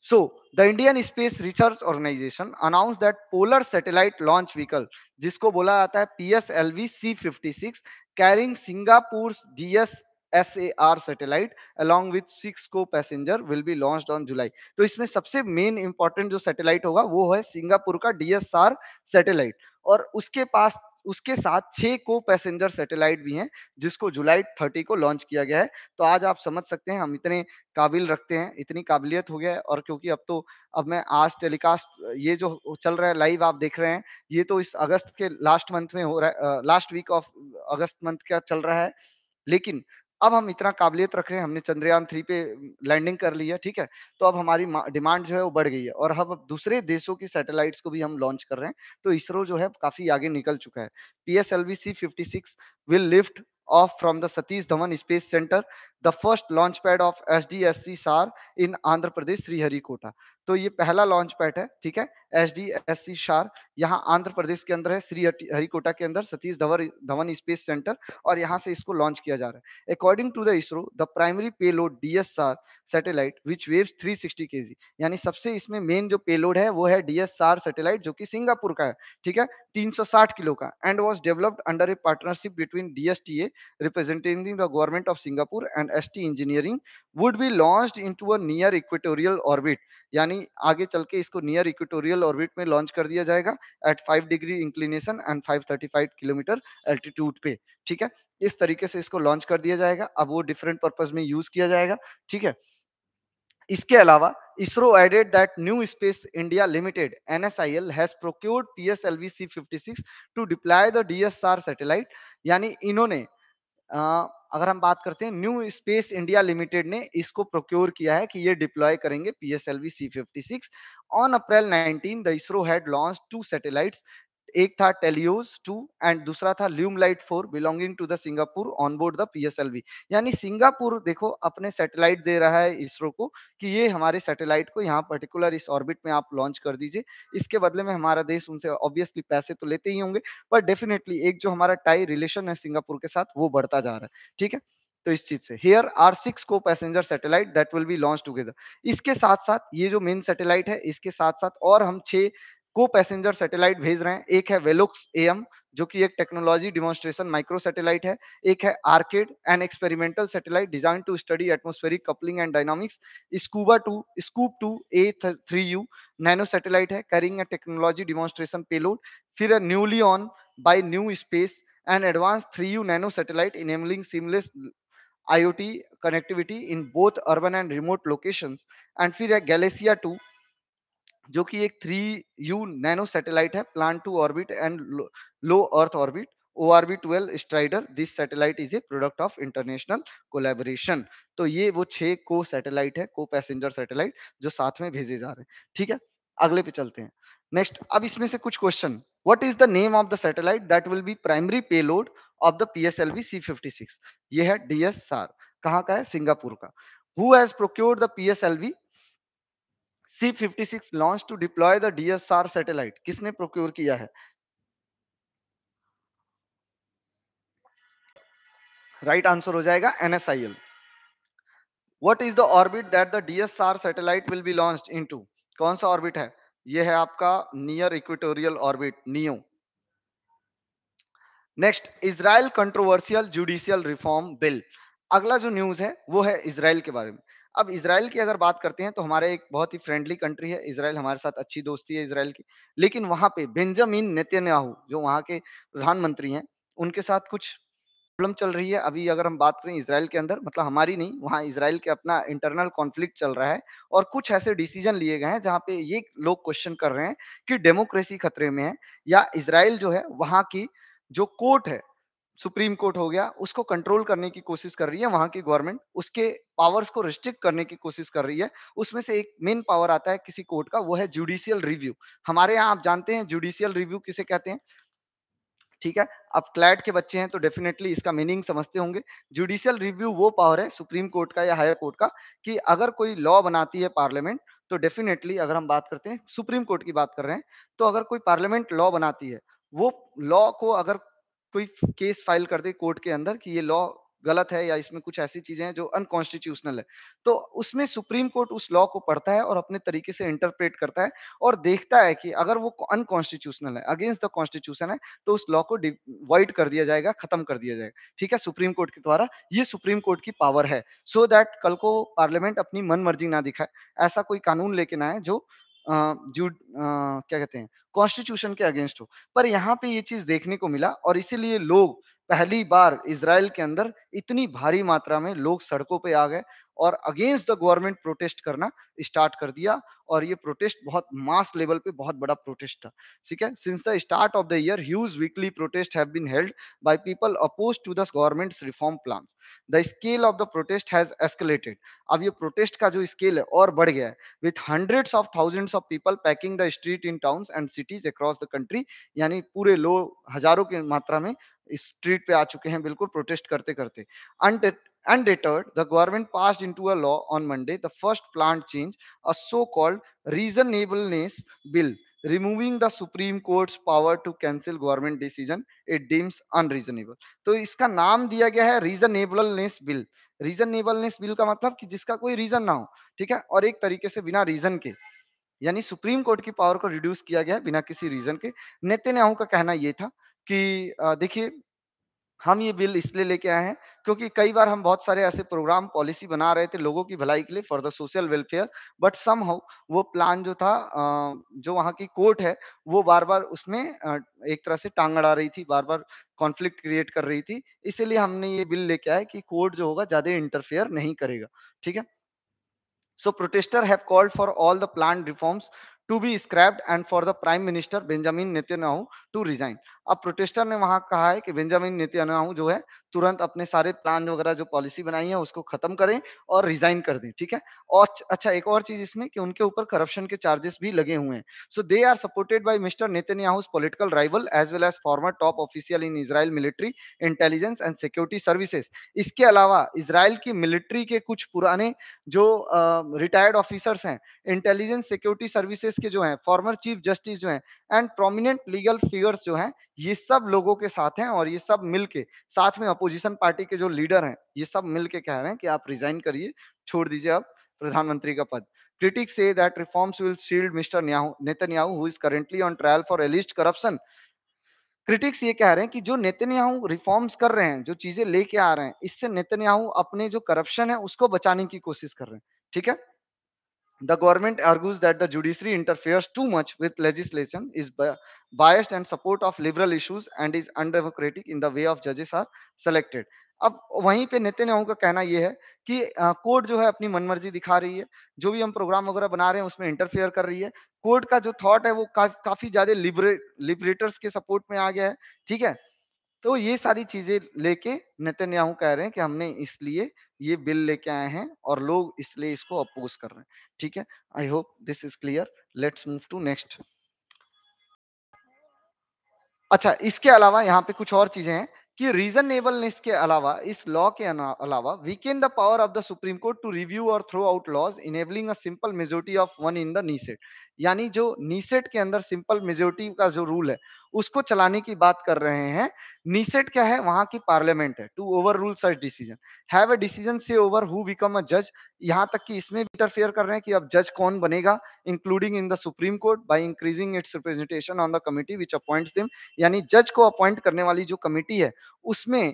So the Indian Space Research Organization announced that polar satellite launch vehicle जिसको बोला जाता है P S L V C fifty six carrying Singapore D S S A R satellite along with six co passenger will be launch on July तो इसमें सबसे main important जो satellite होगा वो है सिंगापुर का डी एस आर सैटेलाइट और उसके पास उसके साथ छह को पैसेंजर सैटेलाइट भी हैं जिसको जुलाई थर्टी को लॉन्च किया गया है तो आज आप समझ सकते हैं हम इतने काबिल रखते हैं इतनी काबिलियत हो गया है और क्योंकि अब तो अब मैं आज टेलीकास्ट ये जो चल रहा है लाइव आप देख रहे हैं ये तो इस अगस्त के लास्ट मंथ में हो रहा है last week of August month का चल रहा है लेकिन अब हम इतना काबिलियत रख रहे हैं हमने चंद्रयान थ्री पे लैंडिंग कर ली है ठीक है तो अब हमारी डिमांड जो है वो बढ़ गई है और हम दूसरे देशों की सैटेलाइट्स को भी हम लॉन्च कर रहे हैं तो इसरो जो है काफी आगे निकल चुका है P S L V C fifty six will lift off from the Satish Dhawan space centre the first launch pad of S D S C SHAR in Andhra प्रदेश श्रीहरिकोटा तो ये पहला लॉन्च पैड है ठीक है एस डी एस सी शार यहाँ आंध्र प्रदेश के अंदर है श्री हरिकोटा के अंदर सतीश धवन धवन स्पेस सेंटर और यहाँ से इसको लॉन्च किया जा रहा है according to the ISRO the primary payload R satellite which sixty K G यानी सबसे इसमें मेन जो पेलोड है वो है आर सेटेलाइट जो कि सिंगापुर का है ठीक है तीन सौ साठ किलो का and was developed under a partnership between a representing the government of Singapore and S T engineering would be launch into uh equatorial orbit यानी आगे चल के इसको नियर इक्वेटोरियल ऑर्बिट में लॉन्च कर दिया जाएगा at 5 degree inclination and 535 kilometre altitude पे ठीक है इस तरीके से इसको लॉन्च कर दिया जाएगा अब वो डिफरेंट पर्पज में यूज किया जाएगा ठीक है इसके अलावा ISRO added that New Space India Limited NSIL has procured PSLV C 56 to deploy the DSR satellite यानी इन्होंने अगर हम बात करते हैं न्यू स्पेस इंडिया लिमिटेड ने इसको प्रोक्योर किया है कि ये डिप्लॉय करेंगे P S L V C fifty six on April nineteen the ISRO had launch two satellites एक था टेलियोस टू एंड दूसरा था Lumelite four belonging to the Singapore on board the PSLV यानी Singapore देखो अपने satellite दे रहा है इसरो को कि ये हमारे सैटेलाइट को यहाँ पर्टिकुलर इस ऑर्बिट में आप लॉन्च कर दीजिए इसके बदले में हमारा देश उनसे ऑब्वियसली पैसे तो लेते ही होंगे पर डेफिनेटली एक जो हमारा टाई रिलेशन है सिंगापुर के साथ वो बढ़ता जा रहा है ठीक है तो इस चीज से here are six co passenger satellite that will be launch together इसके साथ साथ ये जो मेन सैटेलाइट है इसके साथ साथ और हम छह को पैसेंजर सैटेलाइट भेज रहे हैं एक है वेलोक्स एम जो कि एक टेक्नोलॉजी डिमॉन्स्ट्रेशन माइक्रो सैटेलाइट है एक है ARCADE an experimental satellite design to study atmospheric coupling and dynamics SCOOB two SCOOB two a three U nano satellite है carrying a technology demonstration payload फिर है NuLIoN by new space and advance three U nano satellite enabling seamless IoT connectivity in both urban and remote location and फिर है Galassia two जो कि एक three U nano satellite है plan to orbit and low earth orbit B twelve Strider this satellite is a product of international collaboration तो ये वो छे को सैटेलाइट है को पैसेंजर सैटेलाइट जो साथ में भेजे जा रहे हैं ठीक है अगले पे चलते हैं नेक्स्ट अब इसमें से कुछ question what is the name of the satellite that will be primary payload of the PSLV six ये है डीएसआर कहाँ का है सिंगापुर का who has procured the PSLV C fifty six launch to deploy the DSR satellite किसने procure किया है right answer हो जाएगा NSIL what is the orbit that the DSR satellite will be launched into कौन सा orbit है यह है आपका near equatorial orbit NEO next Israel controversial judicial reform bill अगला जो न्यूज है वो है इसराइल के बारे में अब इसराइल की अगर बात करते हैं तो हमारे एक बहुत ही फ्रेंडली कंट्री है इसराइल हमारे साथ अच्छी दोस्ती है इसराइल की लेकिन वहां पे बेंजामिन नेतन्याहू जो वहां के प्रधानमंत्री हैं उनके साथ कुछ प्रॉब्लम चल रही है अभी अगर हम बात करें इसराइल के अंदर मतलब हमारी नहीं वहाँ इसराइल के अपना इंटरनल कॉन्फ्लिक्ट चल रहा है और कुछ ऐसे डिसीजन लिए गए हैं जहाँ पे ये लोग क्वेश्चन कर रहे हैं कि डेमोक्रेसी खतरे में है या इसराइल जो है वहाँ की जो कोर्ट है सुप्रीम कोर्ट हो गया उसको कंट्रोल करने की कोशिश कर रही है वहां की गवर्नमेंट उसके पावर्स को रिस्ट्रिक्ट करने की कोशिश कर रही है उसमें से एक मेन पावर आता है किसी कोर्ट का वो है जुडिशियल रिव्यू हमारे यहाँ आप जानते हैं जुडिशियल रिव्यू किसे कहते हैं ठीक है अब क्लैट के बच्चे हैं तो डेफिनेटली इसका मीनिंग समझते होंगे जुडिशियल रिव्यू वो पावर है सुप्रीम कोर्ट का या हायर कोर्ट का कि अगर कोई लॉ बनाती है पार्लियामेंट तो डेफिनेटली अगर हम बात करते हैं सुप्रीम कोर्ट की बात कर रहे हैं तो अगर कोई पार्लियामेंट लॉ बनाती है वो लॉ को अगर कोई केस फाइल कर दे कोर्ट के अंदर कि ये लॉ गलत है या इसमें कुछ ऐसी चीजें हैं जो अनकॉन्स्टिट्यूशनल है तो उसमें सुप्रीम कोर्ट उस लॉ को पढ़ता है और अपने तरीके से इंटरप्रेट करता है और देखता है कि अगर वो अनकॉन्स्टिट्यूशनल है अगेंस्ट द कॉन्स्टिट्यूशन है तो उस लॉ को वाइड कर दिया जाएगा खत्म कर दिया जाएगा ठीक है सुप्रीम कोर्ट के द्वारा ये सुप्रीम कोर्ट की पावर है सो so दैट कल को पार्लियामेंट अपनी मन मर्जी ना दिखाए ऐसा कोई कानून लेके ना आए जो जू क्या कहते हैं कॉन्स्टिट्यूशन के अगेंस्ट हो पर यहाँ पे ये चीज देखने को मिला और इसीलिए लोग पहली बार इसराइल के अंदर इतनी भारी मात्रा में लोग सड़कों पे आ गए और अगेंस्ट द गवर्नमेंट प्रोटेस्ट करना स्टार्ट कर दिया और ये प्रोटेस्ट बहुत मास लेवल पे बहुत बड़ा प्रोटेस्ट था ठीक है since the start of the year huge weekly protest have been held by people oppose to the government's reform plans the scale of the protest has escalated अब ये protest का जो स्केल है और बढ़ गया है with hundreds of thousands of people packing the street in towns and cities across the country यानी पूरे लोग हजारों की मात्रा में स्ट्रीट पे आ चुके हैं बिल्कुल प्रोटेस्ट करते करते Undeterred, the government passed into a law on Monday the first plant change, a so called reasonableness bill, removing the supreme court's power to cancel government decision it deems unreasonable तो इसका नाम दिया गया है reasonableness bill reasonableness bill का मतलब कि जिसका कोई रीजन ना हो ठीक है और एक तरीके से बिना रीजन के यानी सुप्रीम कोर्ट की पावर को रिड्यूस किया गया है बिना किसी रीजन के नेतन्याहू का कहना यह था कि देखिए हम ये बिल इसलिए लेके आए हैं क्योंकि कई बार हम बहुत सारे ऐसे प्रोग्राम पॉलिसी बना रहे थे लोगों की भलाई के लिए for the social welfare but somehow वो प्लान जो था जो वहाँ की कोर्ट है वो बार बार उसमें एक तरह से टांग अड़ा रही थी बार बार कॉन्फ्लिक्ट क्रिएट कर रही थी इसीलिए हमने ये बिल लेके आए कि कोर्ट जो होगा ज्यादा इंटरफेयर नहीं करेगा ठीक है so protester have called for all the plan reforms to be scrapped and for the prime minister Benjamin Netanyahu to resign अब प्रोटेस्टर ने वहां कहा है कि बेंजामिन नेतन्याहू जो है तुरंत अपने सारे प्लान वगैरह जो पॉलिसी बनाई है उसको खत्म करें और रिजाइन कर दें ठीक है और अच्छा एक और चीज इसमें कि उनके ऊपर करप्शन के चार्जेस भी लगे हुए हैं so they are supported by mister Netanyahu political rival as well as former top official in Israel military intelligence and security services इसके अलावा इसराइल की मिलिट्री के कुछ पुराने जो रिटायर्ड uh, ऑफिसर्स हैं इंटेलिजेंस सिक्योरिटी सर्विसेज के जो हैं फॉर्मर चीफ जस्टिस जो हैं एंड प्रोमिनेंट लीगल फिगर्स जो हैं ये सब लोगों के साथ हैं और ये सब मिलके साथ में अपोजिशन पार्टी के जो लीडर हैं ये सब मिलके कह रहे हैं कि आप रिजाइन करिए छोड़ दीजिए आप प्रधानमंत्री का पद क्रिटिक्स से that reforms will shield mister Netanyahu who is currently on trial for alleged corruption critics ये कह रहे हैं कि जो नेतन्याहू रिफॉर्म्स कर रहे हैं जो चीजें लेके आ रहे हैं इससे नेतन्याहू अपने जो करप्शन है उसको बचाने की कोशिश कर रहे हैं ठीक है the government argues that the judiciary interferes too much with legislation is biased and support of liberal issues and is undemocratic in the way of judges are selected अब वहीं पे नेतन्याहू का कहना यह है कि कोर्ट जो है अपनी मनमर्जी दिखा रही है जो भी हम प्रोग्राम वगैरह बना रहे हैं उसमें इंटरफेयर कर रही है कोर्ट का जो थॉट है वो का, काफी ज्यादा लिबरे, लिबरेटर्स के सपोर्ट में आ गया है ठीक है तो ये सारी चीजें लेके नेतन्याहू कह रहे हैं कि हमने इसलिए ये बिल लेके आए हैं और लोग इसलिए इसको अपोज कर रहे हैं ठीक है I hope this is clear let's move to next अच्छा इसके अलावा यहाँ पे कुछ और चीजें हैं कि रीजनेबलनेस के अलावा इस लॉ के अलावा can the power of the supreme court to review और throw out laws enabling a simple majority of one in the Knesset यानी जो नीसेट e e के अंदर सिंपल मेजोरिटी का जो रूल है उसको चलाने की बात कर रहे हैं नीसेट क्या है वहां की पार्लियामेंट है to overrule such decision have a decision say over who become a जज यहाँ तक कि इसमें इंटरफेयर कर रहे हैं कि अब जज कौन बनेगा including in the supreme court by increasing its representation on the committee which appoints them यानी जज को अपॉइंट करने वाली जो कमिटी है उसमें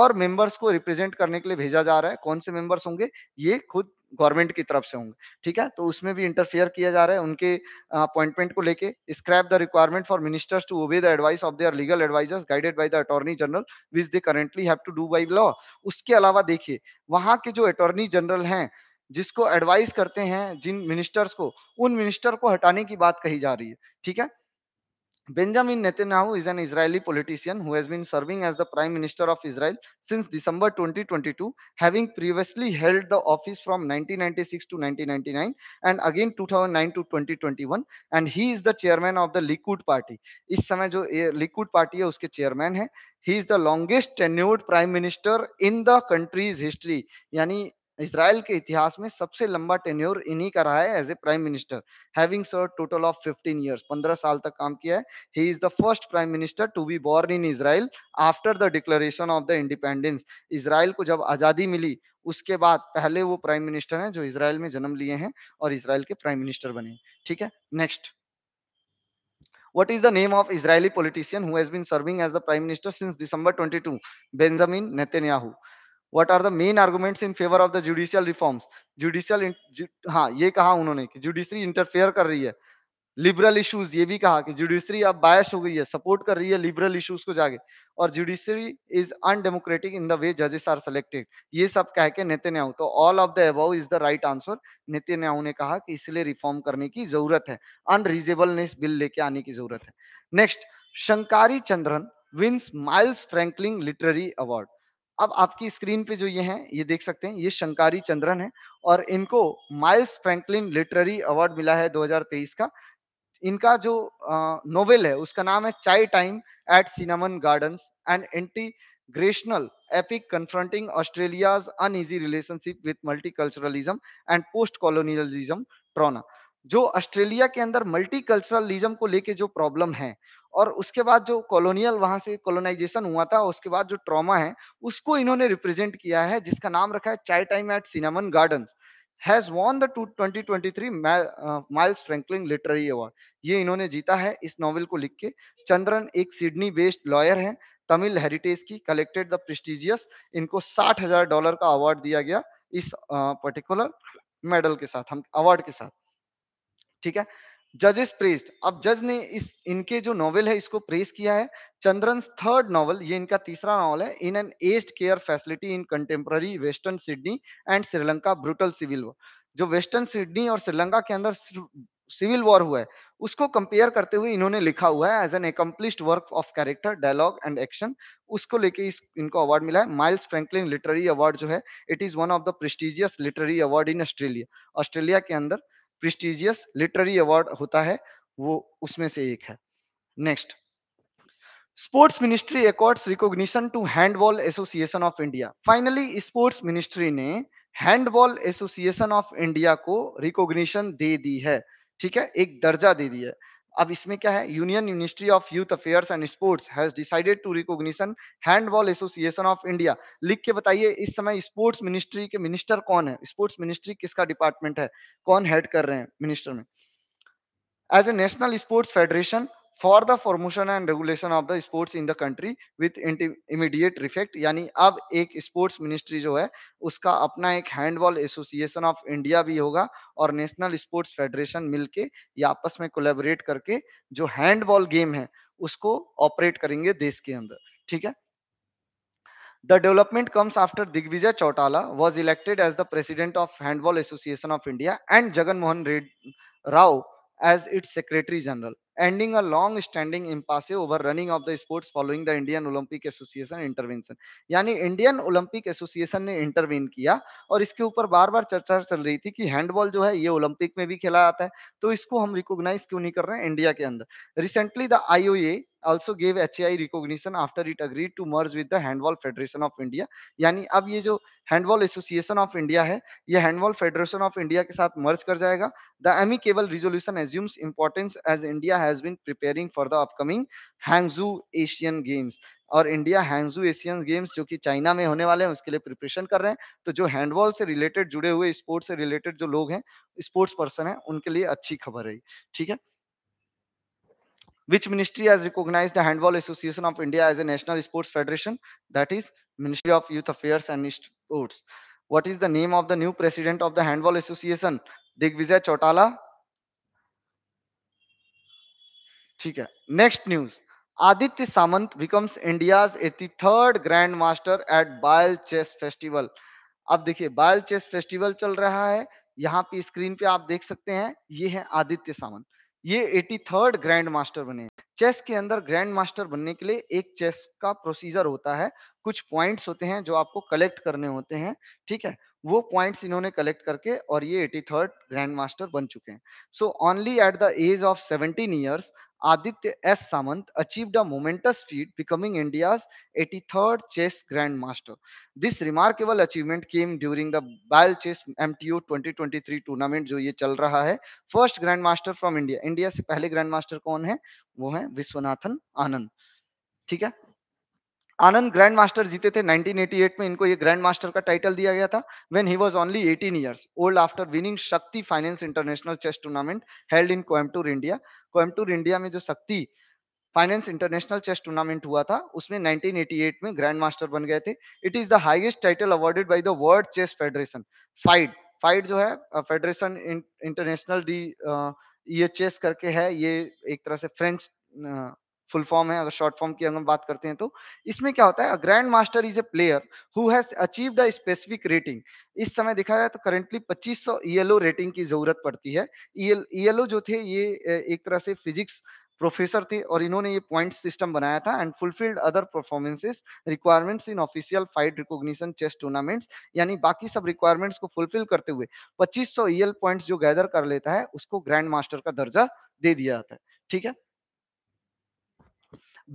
और मेंबर्स को रिप्रेजेंट करने के लिए भेजा जा रहा है कौन से मेंबर्स होंगे ये खुद गवर्नमेंट की तरफ से होंगे ठीक है तो उसमें भी इंटरफेयर किया जा रहा है उनके अपॉइंटमेंट को लेके scrap the requirement for ministers to obey the advice of their legal advisers guided by the attorney general which they currently have to do by law उसके अलावा देखिए वहां के जो अटॉर्नी जनरल हैं जिसको एडवाइस करते हैं जिन मिनिस्टर्स को उन मिनिस्टर को हटाने की बात कही जा रही है ठीक है Benjamin Netanyahu is an Israeli politician who has been serving as the Prime Minister of Israel since December 2022, having previously held the office from 1996 to 1999 and again 2009 to 2021. And he is the chairman of the Likud party. Is समय जो Likud party है उसके chairman He is the longest tenured Prime Minister in the country's history. Israel के इतिहास में सबसे लंबा tenure इन्हीं का रहा है as a prime minister having serve total of 15 years 15 साल तक काम किया है he is the first prime minister to be born in Israel after the declaration of the independence Israel को जब आजादी मिली उसके बाद पहले वो प्राइम मिनिस्टर हैं जो इसराइल में जन्म लिए हैं और इसराइल के प्राइम मिनिस्टर बने ठीक है next What is the name of Israeli politician who has been serving as the prime minister since December 22? Benjamin Netanyahu. What are the main arguments in favour of the judicial reforms judicial हाँ ये कहा उन्होंने कि judiciary interfere कर रही है liberal issues ये भी कहा कि जुडिशरी अब बायस हो गई है सपोर्ट कर रही है लिबरल इशूज को जाके और judiciary is undemocratic in the way जजेस आर सेलेक्टेड ये सब कह के नेतन्याहू तो all of the above is the right answer Netanyahu ने कहा कि इसलिए रिफॉर्म करने की जरूरत है अनरीजेबलनेस बिल लेके आने की जरूरत है next Shankari Chandran wins Miles Franklin literary award अब आपकी स्क्रीन पे जो ये हैं ये देख सकते हैं ये शंकारी चंद्रन है और इनको माइल्स फ्रैंकलिन लिटरेरी अवार्ड मिला है 2023 का इनका जो नोवेल है उसका नाम है chai time at Cinnamon Gardens and generational epic confronting Australia's uneasy relationship with multiculturalism and post colonialism ट्रोना जो ऑस्ट्रेलिया के अंदर मल्टीकल्चरलिज्म को लेके जो प्रॉब्लम है और उसके बाद जो कॉलोनियल वहां से कॉलोनाइजेशन हुआ था उसके बाद जो ट्रॉमा है उसको इन्होंने रिप्रेजेंट किया है जिसका नाम रखा है chai time at Cinnamon Garden has won the two twenty twenty three Miles Franklin literary award ये इन्होंने जीता है इस नॉवल को लिख के चंद्रन एक सिडनी बेस्ड लॉयर है तमिल हेरिटेज की कलेक्टेड द प्रेस्टिजियस इनको साठ हजार डॉलर का अवार्ड दिया गया इस पर्टिकुलर uh, मेडल के साथ हम अवार्ड के साथ ठीक है जजेस प्रेस्ड अब जज ने इस इनके जो नॉवेल है इसको प्रेस किया है चंद्रन थर्ड नॉवल ये इनका तीसरा नॉवल है in an aged care facility in contemporary western Sydney and Sri Lanka brutal civil war जो वेस्टर्न सिडनी और श्रीलंका के अंदर सिविल वॉर हुआ है उसको कंपेयर करते हुए इन्होंने लिखा हुआ है as an accomplished work of character dialogue and action उसको लेके इस इनको अवार्ड मिला है माइल्स फ्रैंकलिन लिटरेरी अवार्ड जो है it is one of the prestigious literary award in Australia Australia के अंदर प्रिस्टिजियस लिटरेरी अवार्ड होता है वो उसमें से एक है next sports ministry accords recognition to handball association of India finally sports ministry ने हैंडबॉल एसोसिएशन ऑफ इंडिया को रिकॉग्निशन दे दी है ठीक है एक दर्जा दे दिया है अब इसमें क्या है union ministry of youth affairs and sports has decided to recognition handball association of India लिख के बताइए इस समय स्पोर्ट्स मिनिस्ट्री के मिनिस्टर कौन है स्पोर्ट्स मिनिस्ट्री किसका डिपार्टमेंट है कौन हेड कर रहे हैं मिनिस्टर में as a national sports federation for the promotion and regulation of the sports in the country with immediate effect यानी अब एक स्पोर्ट्स मिनिस्ट्री जो है उसका अपना एक हैंडबॉल एसोसिएशन ऑफ इंडिया भी होगा और नेशनल स्पोर्ट्स फेडरेशन मिलके या आपस में कोलेबोरेट करके जो हैंडबॉल गेम है उसको ऑपरेट करेंगे देश के अंदर ठीक है the development comes after Digvijay Chautala was elected as the president of handball association of India and Jaganmohan Rao as its secretary general ending a long standing impasse over running of the sports following the Indian Olympic Association intervention यानी Indian Olympic association ने intervene किया और इसके ऊपर बार बार चर्चा चल रही थी कि हैंडबॉल जो है ये ओलंपिक में भी खेला जाता है तो इसको हम रिकॉग्नाइज क्यों नहीं कर रहे हैं इंडिया के अंदर recently the IOA also gave HAI recognition after it agreed to merge with the Handball Federation of India. यानी अब ये जो हैंडबॉल एसोसिएशन ऑफ इंडिया है ये हैंडबॉल फेडरेशन ऑफ इंडिया के साथ मर्ज कर जाएगा the amicable resolution assumes importance as India has been preparing for the upcoming Hangzhou Asian games और इंडिया हैंगजू एशियन गेम्स जो कि चाइना में होने वाले हैं उसके लिए प्रिपरेशन कर रहे हैं तो जो हैंडबॉल से रिलेटेड जुड़े हुए स्पोर्ट्स से रिलेटेड जो लोग हैं स्पोर्ट्स पर्सन हैं उनके लिए अच्छी खबर है ठीक है which ministry has recognized the handball association of india as a national sports federation that is ministry of youth affairs and sports what is the name of the new president of the handball association digvijay chautala ठीक है next news Aditya Samant becomes India third grand master at Biel chess festival अब देखिए बायल chess festival चल रहा है यहाँ पे स्क्रीन पे आप देख सकते हैं ये है आदित्य सामंत ये एटी थर्ड ग्रैंड मास्टर बने चेस के अंदर ग्रैंड मास्टर बनने के लिए एक चेस का प्रोसीजर होता है कुछ पॉइंट्स होते हैं जो आपको कलेक्ट करने होते हैं ठीक है वो पॉइंट्स इन्होंने कलेक्ट करके और ये एटी थर्ड ग्रैंड मास्टर बन चुके हैं so only at the age of seventeen years Aditya S. Samant achieved a momentous feat, becoming India's 83rd chess grandmaster. This remarkable achievement came during the Bile Chess MTU 2023 tournament, जो ये चल रहा है First grandmaster from India. India India से पहले grandmaster master कौन है वो है विश्वनाथन आनंद ठीक है आनंद ग्रैंड मास्टर जीते थे 1988 में इनको ये ग्रैंड मास्टर का टाइटल दिया गया था when he was only 18 years old after winning Shakti finance international chess tournament held in Coimbatore India Coimbatore India में जो शक्ति फाइनेंस इंटरनेशनल चेस टूर्नामेंट हुआ था उसमें 1988 में ग्रैंड मास्टर बन गए थे it is the highest title awarded by the world chess federation FIDE FIDE जो है फेडरेशन इंटरनेशनल डी ये चेस करके है ये एक तरह से फ्रेंच फुल फॉर्म है अगर शॉर्ट फॉर्म की हम बात करते हैं तो इसमें क्या होता है grand master is a player who has achieved a specific rating इस समय देखा जाए तो करेंटली 2500 ईएलओ रेटिंग की जरूरत पड़ती है ईएलओ e e जो थे ये एक तरह से फिजिक्स प्रोफेसर थे और इन्होंने ये पॉइंट सिस्टम बनाया था and fulfilled other performances requirements in official FIDE recognition chess tournaments यानी बाकी सब रिक्वायरमेंट्स को फुलफिल करते हुए 2500 ईएल पॉइंट्स जो गैदर कर लेता है उसको ग्रैंड मास्टर का दर्जा दे दिया जाता है ठीक है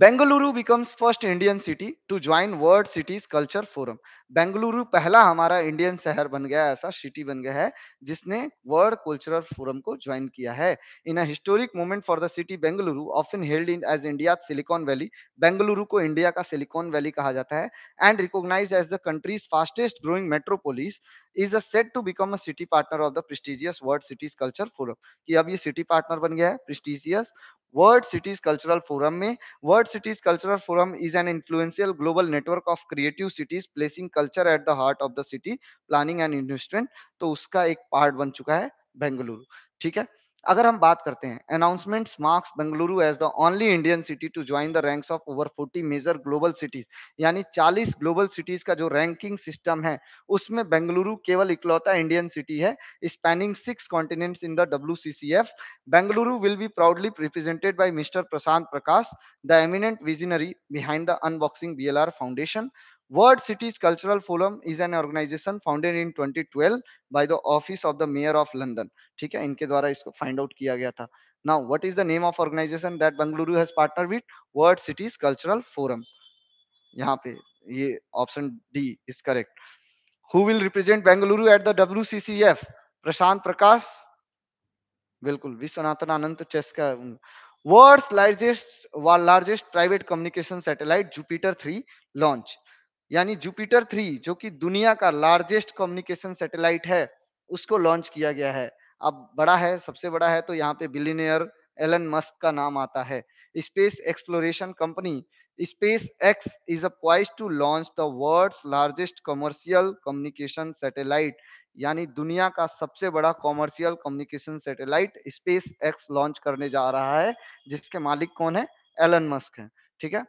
Bengaluru becomes first Indian city to join world cities culture forum Bengaluru पहला हमारा इंडियन शहर बन गया ऐसा सिटी बन गया है जिसने वर्ल्ड कल्चरल फोरम को ज्वाइन किया है in a historic moment for the city Bengaluru often hailed in as India Silicon Valley Bengaluru को इंडिया का सिलिकॉन वैली कहा जाता है and recognize as the country's fastest growing metropolis is a set to become a city partner of the prestigious world cities culture forum की अब ये city partner बन गया है prestigious world cities cultural forum में world Smart Cities Cultural Forum is an influential global network of creative cities placing culture at the heart of the city, planning and investment. तो उसका एक part बन चुका है बेंगलुरु ठीक है अगर हम बात करते हैं announcements marks Bengaluru as the only Indian city to join the ranks of over 40 major global cities यानी 40 ग्लोबल सिटीज का जो रैंकिंग सिस्टम है उसमें बेंगलुरु केवल इकलौता इंडियन सिटी है spanning six continents in the WCCF Bengaluru will be proudly represented by mister Prashant Prakash the eminent visionary behind the unboxing BLR foundation World Cities Cultural Forum is an organization founded in 2012 by the Office of the Mayor of London. ठीक है इनके द्वारा इसको find out किया गया था now what is the name of organization that Bengaluru has partner with world cities cultural forum यहाँ पे ये option D is correct who will represent Bengaluru at the WCCF Prashant Prakash बिल्कुल विश्वनाथन आनंद चेस का world's largest largest private communication satellite Jupiter three launch यानी Jupiter three जो कि दुनिया का लार्जेस्ट कम्युनिकेशन सैटेलाइट है उसको लॉन्च किया गया है अब बड़ा है सबसे बड़ा है तो यहाँ पे बिलीनियर एलन मस्क का नाम आता है space exploration company SpaceX is poised to launch the world largest commercial communication satellite यानी दुनिया का सबसे बड़ा commercial communication satellite SpaceX launch करने जा रहा है जिसके मालिक कौन है एलन मस्क है ठीक है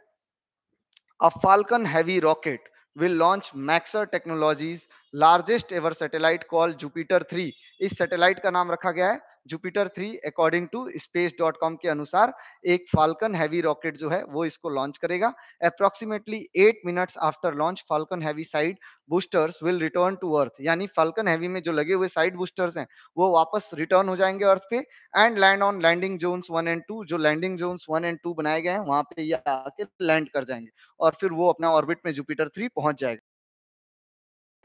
A Falcon Heavy rocket will launch Maxar technologies largest ever satellite call Jupiter 3 इस सैटेलाइट का नाम रखा गया है Jupiter three according to space dot com के अनुसार एक फाल्कन हैवी रॉकेट जो है वो इसको लॉन्च करेगा approximately eight minutes after launch Falcon Heavy side boosters will return to earth यानी फाल्कन हैवी में जो लगे हुए साइड बूस्टर्स हैं वो वापस रिटर्न हो जाएंगे अर्थ पे and land on landing zones one and two जो landing zones one and two बनाए गए हैं वहां पे ये आके लैंड कर जाएंगे और फिर वो अपना ऑर्बिट में जुपिटर थ्री पहुंच जाएगा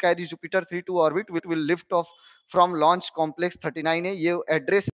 carry Jupiter 3 to orbit, which will lift off from launch complex 39A. ये एड्रेस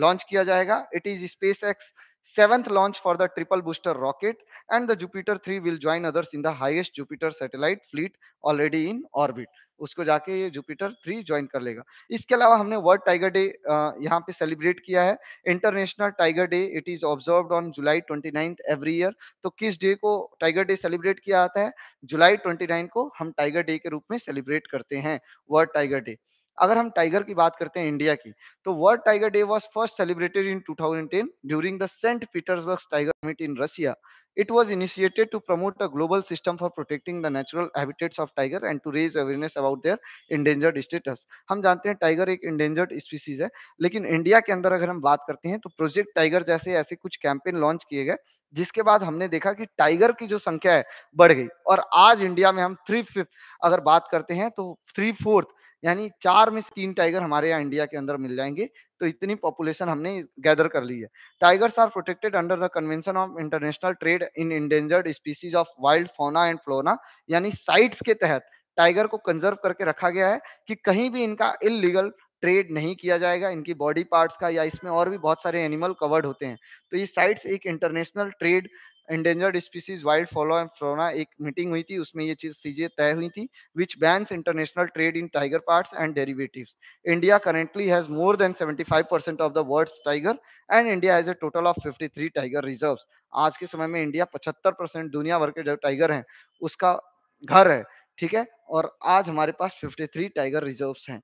लॉन्च किया जाएगा it is SpaceX seventh launch for the triple booster rocket and the Jupiter 3 will join others in the highest Jupiter satellite fleet already in orbit. उसको जाके ये Jupiter three join कर लेगा इसके अलावा हमने वर्ल्ड टाइगर डे यहाँ पे सेलिब्रेट किया है international tiger day it is observe on July twenty every year तो किस डे को टाइगर डे सेलिब्रेट किया जाता है जुलाई ट्वेंटी को हम टाइगर डे के रूप में सेलिब्रेट करते हैं वर्ल्ड टाइगर डे अगर हम टाइगर की बात करते हैं इंडिया की तो world tiger day was first celebrated in 2010 during the Saint Petersburg tiger meet in Russia It was initiated to promote a global system for protecting the natural habitats of tiger and to raise awareness about their endangered status. हम जानते हैं tiger एक endangered species है लेकिन India के अंदर अगर हम बात करते हैं तो प्रोजेक्ट टाइगर जैसे ऐसे कुछ कैंपेन लॉन्च किए गए जिसके बाद हमने देखा कि टाइगर की जो संख्या है बढ़ गई और आज इंडिया में हम थ्री फिफ्थ अगर बात करते हैं तो थ्री फोर्थ यानी चार में से तीन टाइगर हमारे यहाँ इंडिया के अंदर मिल जाएंगे तो इतनी पॉपुलेशन हमने गैदर कर ली है tigers are protected under the convention of international trade in endangered species of wild fauna and flora यानी साइट्स के तहत टाइगर को कंजर्व करके रखा गया है कि कहीं भी इनका इलीगल ट्रेड नहीं किया जाएगा इनकी बॉडी पार्ट्स का या इसमें और भी बहुत सारे एनिमल कवर्ड होते हैं तो ये साइट्स एक international trade endangered species wild fauna and flora एक मीटिंग हुई थी उसमें ये चीज चीजें तय हुई थी which bans international trade in tiger parts and derivatives India currently has more than 75% of the world's tiger and India has a total of 53 tiger reserves आज के समय में इंडिया 75% दुनिया भर के जो टाइगर हैं उसका घर है ठीक है और आज हमारे पास 53 टाइगर रिजर्व्स हैं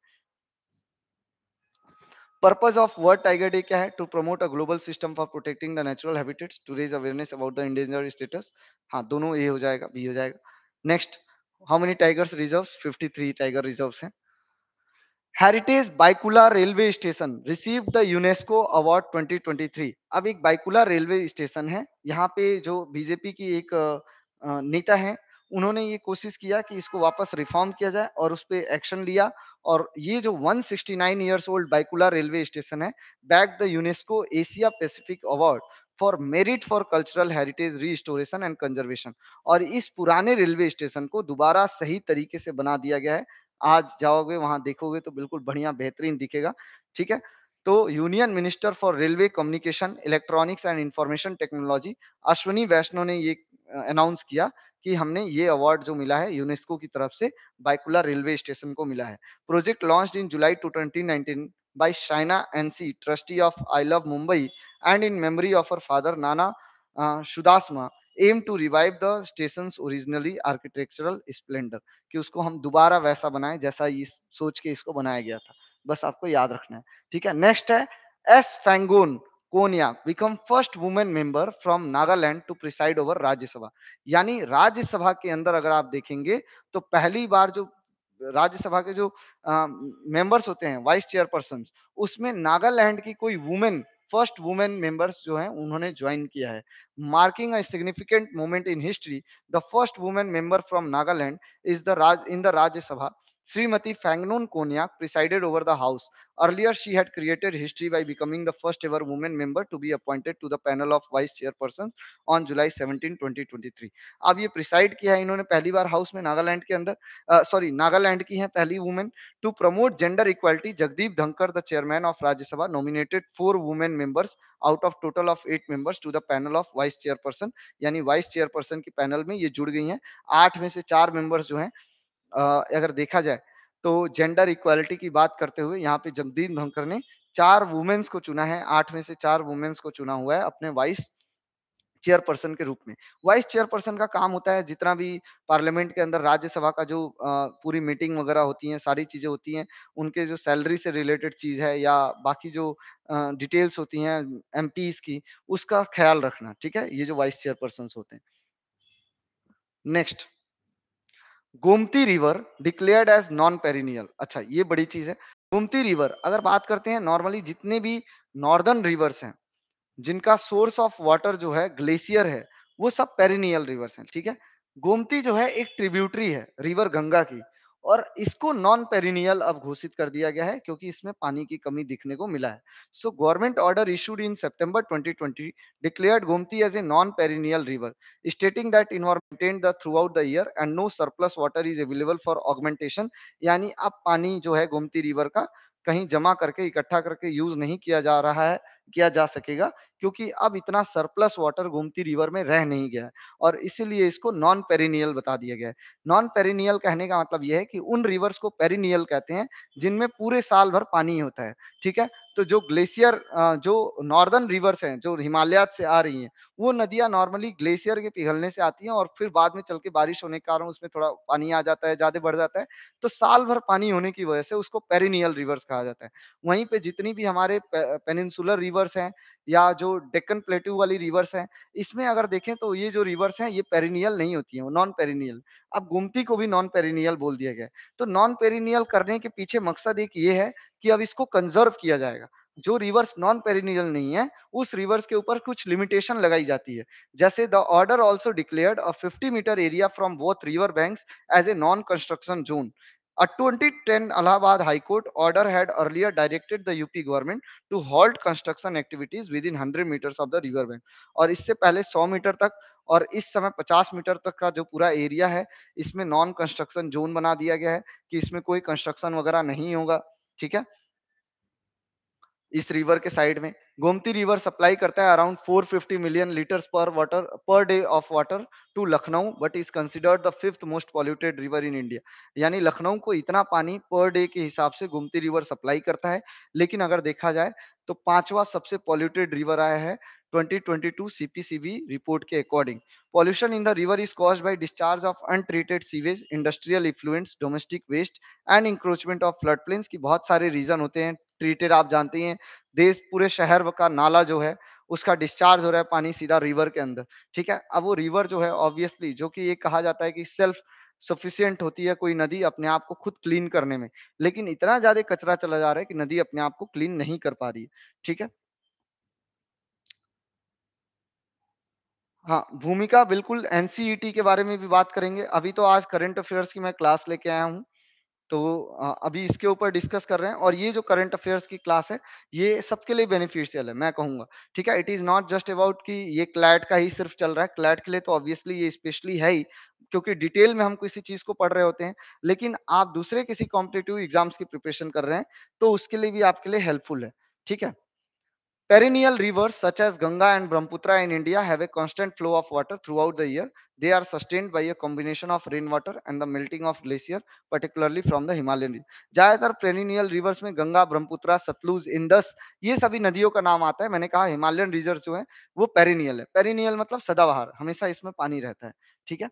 Purpose of World Tiger Day क्या है? To promote a global system for protecting the natural habitats, to raise awareness about the endangered status. हाँ दोनों ए हो जाएगा बी हो जाएगा next how many tigers reserves 53 tiger reserves हैं heritage Byculla railway station receive the UNESCO award 2023 अब एक Byculla railway station है यहाँ पे जो बीजेपी की एक नेता है उन्होंने ये कोशिश किया कि इसको वापस रिफॉर्म किया जाए और उस पर एक्शन लिया और ये जो 169 sixty nine years old Byculla railway station है back the UNESCO Asia Pacific award for merit for cultural heritage restoration and conservation और इस पुराने रेलवे स्टेशन को दोबारा सही तरीके से बना दिया गया है आज जाओगे वहां देखोगे तो बिल्कुल बढ़िया बेहतरीन दिखेगा ठीक है तो union minister for railway communication electronics and information technology Ashwini Vaishnaw ने ये अनाउंस किया कि हमने ये अवार्ड जो मिला है यूनेस्को की तरफ से बाइकुला रेलवे स्टेशन को मिला है project launch in July two by Shaina NC trustee of I love Mumbai and in memory of her father Nana Chudasama aim to revive the station originally architectural splendour कि उसको हम दोबारा वैसा बनाए जैसा इस सोच के इसको बनाया गया था बस आपको याद रखना है ठीक है नेक्स्ट है S Phangnon Konyak become first women member from Nagaland to preside over Rajya Sabha यानी राज्यसभा के अंदर अगर आप देखेंगे तो पहली बार जो राज्यसभा के जो मेंबर्स होते हैं वाइस चेयरपर्सन उसमें नागालैंड की कोई वुमेन फर्स्ट वुमेन मेंबर्स जो हैं उन्होंने ज्वाइन किया है marking a significant moment in history the first women member from Nagaland is the राज in the Rajya Sabha Shrimati Phangnon Konyak presided over the house Earlier, she had created history by becoming the first ever woman member to be appointed to the panel of vice chairpersons on July 17, 2023. अब ये preside किया है इन्होंने पहली बार house में नागालैंड के अंदर sorry Nagaland की है पहली women to promote gender equality Jagdeep Dhankhar the chairman of Rajya Sabha nominated four women members out of total of eight members to the panel of vice chairperson यानी वाइस चेयरपर्सन की पैनल में ये जुड़ गई है आठ में से चार मेंबर्स जो है अगर देखा जाए तो जेंडर इक्वालिटी की बात करते हुए यहाँ पे जमदीन धनकर ने चार वुमेन्स को चुना है आठ में से चार वुमेन्स को चुना हुआ है अपने वाइस चेयरपर्सन के रूप में वाइस चेयरपर्सन का काम होता है जितना भी पार्लियामेंट के अंदर राज्यसभा का जो पूरी मीटिंग वगैरह होती है सारी चीजें होती हैं उनके जो सैलरी से रिलेटेड चीज है या बाकी जो डिटेल्स होती हैं एम की उसका ख्याल रखना ठीक है ये जो वाइस चेयरपर्सन होते हैं next Gomti river declared as non perennial अच्छा ये बड़ी चीज है गोमती रिवर अगर बात करते हैं नॉर्मली जितने भी नॉर्दर्न रिवर्स हैं जिनका सोर्स ऑफ वाटर जो है ग्लेशियर है वो सब पेरिनियल रिवर्स हैं ठीक है गोमती जो है एक ट्रिब्यूटरी है रिवर गंगा की और इसको नॉन पेरिनियल अब घोषित कर दिया गया है क्योंकि इसमें पानी की कमी दिखने को मिला है so government order issued in twenty twenty declared Gomti as a non perennial river stating that इन्वायरमेंटेन the throughout the year and no surplus water is available for augmentation यानी अब पानी जो है गोमती रिवर का कहीं जमा करके इकट्ठा करके यूज नहीं किया जा रहा है किया जा सकेगा क्योंकि अब इतना सरप्लस वाटर गोमती रिवर में रह नहीं गया और इसीलिए इसको नॉन पेरिनियल बता दिया गया है नॉन पेरिनियल कहने का मतलब यह है कि उन रिवर्स को पेरिनियल कहते हैं जिनमें पूरे साल भर पानी होता है ठीक है तो जो ग्लेशियर जो नॉर्दर्न रिवर्स हैं जो हिमालय से आ रही हैं वो नदियां नॉर्मली ग्लेशियर के पिघलने से आती हैं और फिर बाद में चल के बारिश होने के कारण उसमें थोड़ा पानी आ जाता है ज्यादा बढ़ जाता है तो साल भर पानी होने की वजह से उसको पेरिनियल रिवर्स कहा जाता है वहीं पे जितनी भी हमारे पेनिनसुलर रिवर्स हैं या जो डेक्कन प्लेट्यू वाली रिवर्स है इसमें अगर देखें तो ये जो रिवर्स है ये पेरिनियल नहीं होती है नॉन पेरिनियल अब गुमती को भी नॉन पेरिनियल बोल दिया गया तो नॉन पेरिनियल करने के पीछे मकसद एक ये है कि अब इसको कंजर्व किया जाएगा जो रिवर्स नॉन पेरिनियल नहीं है उस रिवर्स के ऊपर कुछ लिमिटेशन लगाई जाती है जैसे the order also declared a 50 meter area from both river banks as a non construction zone A 2010 Allahabad High Court order had earlier directed the UP government to halt construction activities within 100 meters of the river bank. और इससे पहले 100 metre तक और इस समय 50 metre तक का जो पूरा एरिया है इसमें नॉन कंस्ट्रक्शन जोन बना दिया गया है कि इसमें कोई कंस्ट्रक्शन वगैरह नहीं होगा ठीक है इस रिवर के साइड में गोमती रिवर सप्लाई करता है around 450 million litres per water per day of water to Lucknow but is considered the fifth most polluted river in India यानी लखनऊ को इतना पानी पर डे के हिसाब से गोमती रिवर सप्लाई करता है लेकिन अगर देखा जाए तो पांचवा सबसे पॉल्यूटेड रिवर आया है 2022 CPCB report ke according pollution in the river is caused by discharge of untreated sewage industrial effluents domestic waste and encroachment of flood plains की बहुत सारे रीजन होते हैं ट्रीटेड आप जानते हैं देश पूरे शहर का नाला जो है उसका डिस्चार्ज हो रहा है पानी सीधा रिवर के अंदर ठीक है अब वो रिवर जो है ऑब्वियसली जो कि ये कहा जाता है कि सेल्फ सफिशियंट होती है कोई नदी अपने आप को खुद क्लीन करने में लेकिन इतना ज्यादा कचरा चला जा रहा है कि नदी अपने आप को क्लीन नहीं कर पा रही है ठीक है हाँ भूमिका बिल्कुल एनसीईटी e के बारे में भी बात करेंगे अभी तो आज करंट अफेयर्स की मैं क्लास लेके आया हूँ तो अभी इसके ऊपर डिस्कस कर रहे हैं और ये जो करंट अफेयर्स की क्लास है ये सबके लिए बेनिफिशियल है मैं कहूँगा ठीक है it is not just about कि ये क्लैट का ही सिर्फ चल रहा है क्लैट के लिए तो ऑब्वियसली ये स्पेशली है ही क्योंकि डिटेल में हम किसी चीज को पढ़ रहे होते हैं लेकिन आप दूसरे किसी कॉम्पिटेटिव एग्जाम्स की प्रिपरेशन कर रहे हैं तो उसके लिए भी आपके लिए हेल्पफुल है ठीक है Perennial rivers such as Ganga and Brahmaputra in India have a constant flow of water throughout the year. They are sustained by a combination of rain water and the melting of glacier, particularly from the Himalayan region. ज्यादातर perennial rivers में Ganga Brahmaputra Sutlej Indus ये सभी नदियों का नाम आता है मैंने कहा हिमालयन रिजर्व जो है वो पेरिनियल है पेरिनियल मतलब सदाबहार हमेशा इसमें पानी रहता है ठीक है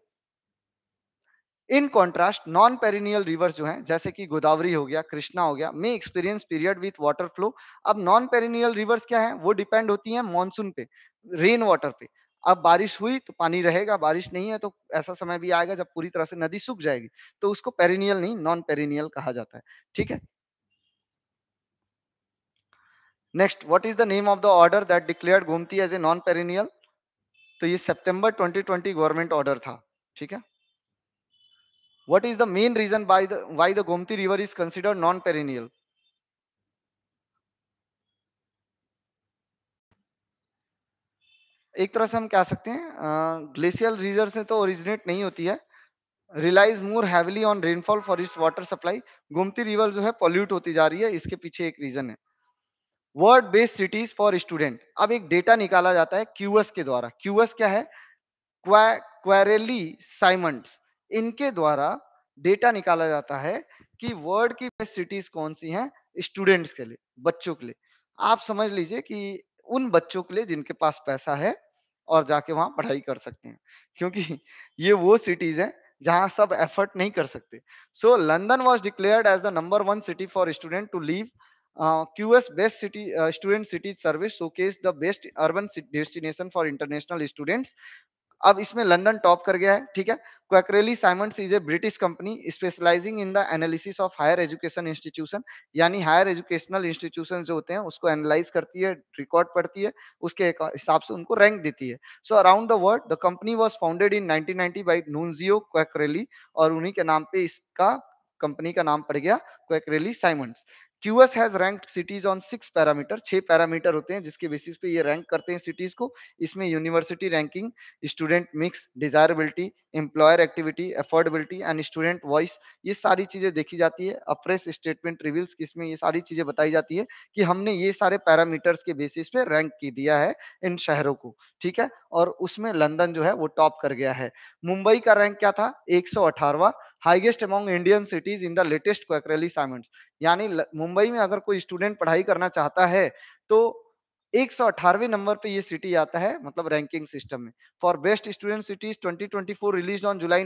in contrast non perennial rivers जो हैं जैसे कि गोदावरी हो गया कृष्णा हो गया may experience period with water flow अब नॉन पेरिनियल रिवर्स क्या है वो डिपेंड होती है मानसून पे रेन वाटर पे अब बारिश हुई तो पानी रहेगा बारिश नहीं है तो ऐसा समय भी आएगा जब पूरी तरह से नदी सूख जाएगी तो उसको पेरिनियल नहीं नॉन पेरिनियल कहा जाता है ठीक है next what is the name of the order that declared Gomti as a non perennial तो ये सितंबर 2020 गवर्नमेंट ऑर्डर था ठीक है what is the main reason by the why the gomti river is considered non perennial एक तरह से हम कह सकते हैं ग्लेशियल रीजर से तो ओरिजिनेट नहीं होती है relies more heavily on rainfall for its water supply Gomti river जो है पॉल्यूट होती जा रही है इसके पीछे एक रीजन है world based cities for student अब एक डेटा निकाला जाता है क्यूएस के द्वारा क्यूएस क्या है क्वेरेली साइमंड्स इनके द्वारा डेटा निकाला जाता है कि वर्ल्ड की बेस्ट सिटीज कौन सी हैं स्टूडेंट्स के लिए बच्चों के लिए आप समझ लीजिए कि उन बच्चों के लिए जिनके पास पैसा है और जाके वहां पढ़ाई कर सकते हैं क्योंकि ये वो सिटीज हैं जहां सब एफर्ट नहीं कर सकते so London was declared as the number one city for student to live QS best city student Student service Service showcased the best urban destination for international अब इसमें लंदन टॉप कर गया है ठीक है Quacquarelli Symonds is a British company specialising in the analysis of higher education institution यानी higher educational institution जो होते हैं उसको एनालाइज करती है रिकॉर्ड पढ़ती है उसके हिसाब से उनको रैंक देती है so around the world the company was founded in nineteen ninety by Nunzio Quacquarelli और उन्हीं के नाम पे इसका कंपनी का नाम पड़ गया Quacquarelli Symonds QS has ranked cities on six parameter, छह parameter होते हैं जिसके बेसिस पे ये रैंक करते हैं सिटीज को इसमें university ranking student mix desirability employer activity affordability and student voice ये सारी चीजें देखी जाती है अप्रेस स्टेटमेंट रिवील्स इसमें ये सारी चीजें बताई जाती है कि हमने ये सारे पैरामीटर्स के बेसिस पे रैंक की दिया है इन शहरों को ठीक है और उसमें लंदन जो है वो टॉप कर गया है मुंबई का रैंक क्या था एक सौ highest among Indian cities in the latest Quacquarelli Symonds यानी मुंबई में अगर कोई स्टूडेंट पढ़ाई करना चाहता है तो एक नंबर पे ये सिटी आता है मतलब रैंकिंग सिस्टम में for best student cities 2024 release on July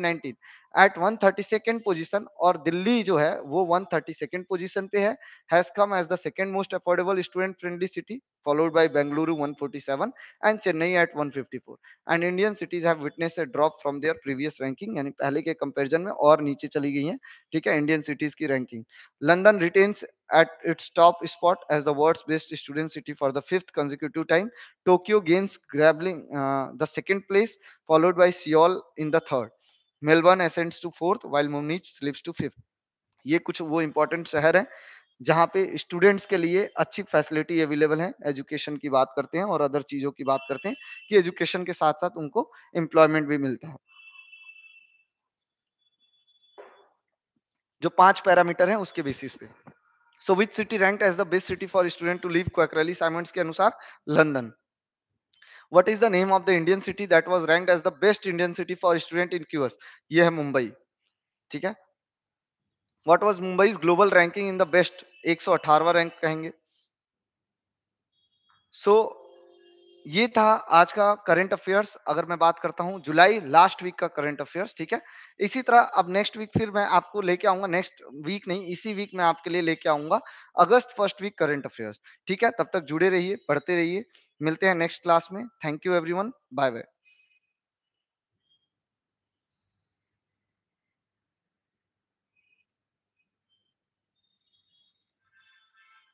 at 132nd position और दिल्ली जो है वो 132nd पोजीशन पे है has come as the second most affordable student friendly city followed by Bengaluru 147 and Chennai at 154 and Indian cities have witness a drop from their previous ranking यानी पहले के comparison में और नीचे चली गई हैं ठीक है इंडियन सिटीज की ranking London retains at its top spot as the world's best student city for the fifth consecutive time. Tokyo gains grabbing uh, the second place, followed by Seoul in the third. Melbourne ascends to fourth while Munich slips to fifth ये कुछ वो important शहर है जहाँ पे students के लिए अच्छी फैसिलिटी अवेलेबल है एजुकेशन की बात करते हैं और अदर चीजों की बात करते हैं कि एजुकेशन के साथ साथ उनको एम्प्लॉयमेंट भी मिलता है जो पांच पैरामीटर हैं उसके बेसिस पे so which city rank as the best city for student to live Quacquarelli Symonds के अनुसार London what is the name of the Indian city that was rank as the best Indian city for student in QS ये है मुंबई ठीक है what was Mumbai is global ranking in the best एक सौ अठारवा rank कहेंगे सो so, ये था आज का करंट अफेयर्स अगर मैं बात करता हूँ जुलाई लास्ट वीक का करंट अफेयर्स ठीक है इसी तरह अब नेक्स्ट वीक फिर मैं आपको लेके आऊंगा नेक्स्ट वीक नहीं इसी वीक मैं आपके लिए लेके आऊंगा अगस्त फर्स्ट वीक करंट अफेयर्स ठीक है तब तक जुड़े रहिए पढ़ते रहिए मिलते हैं नेक्स्ट क्लास में thank you every bye bye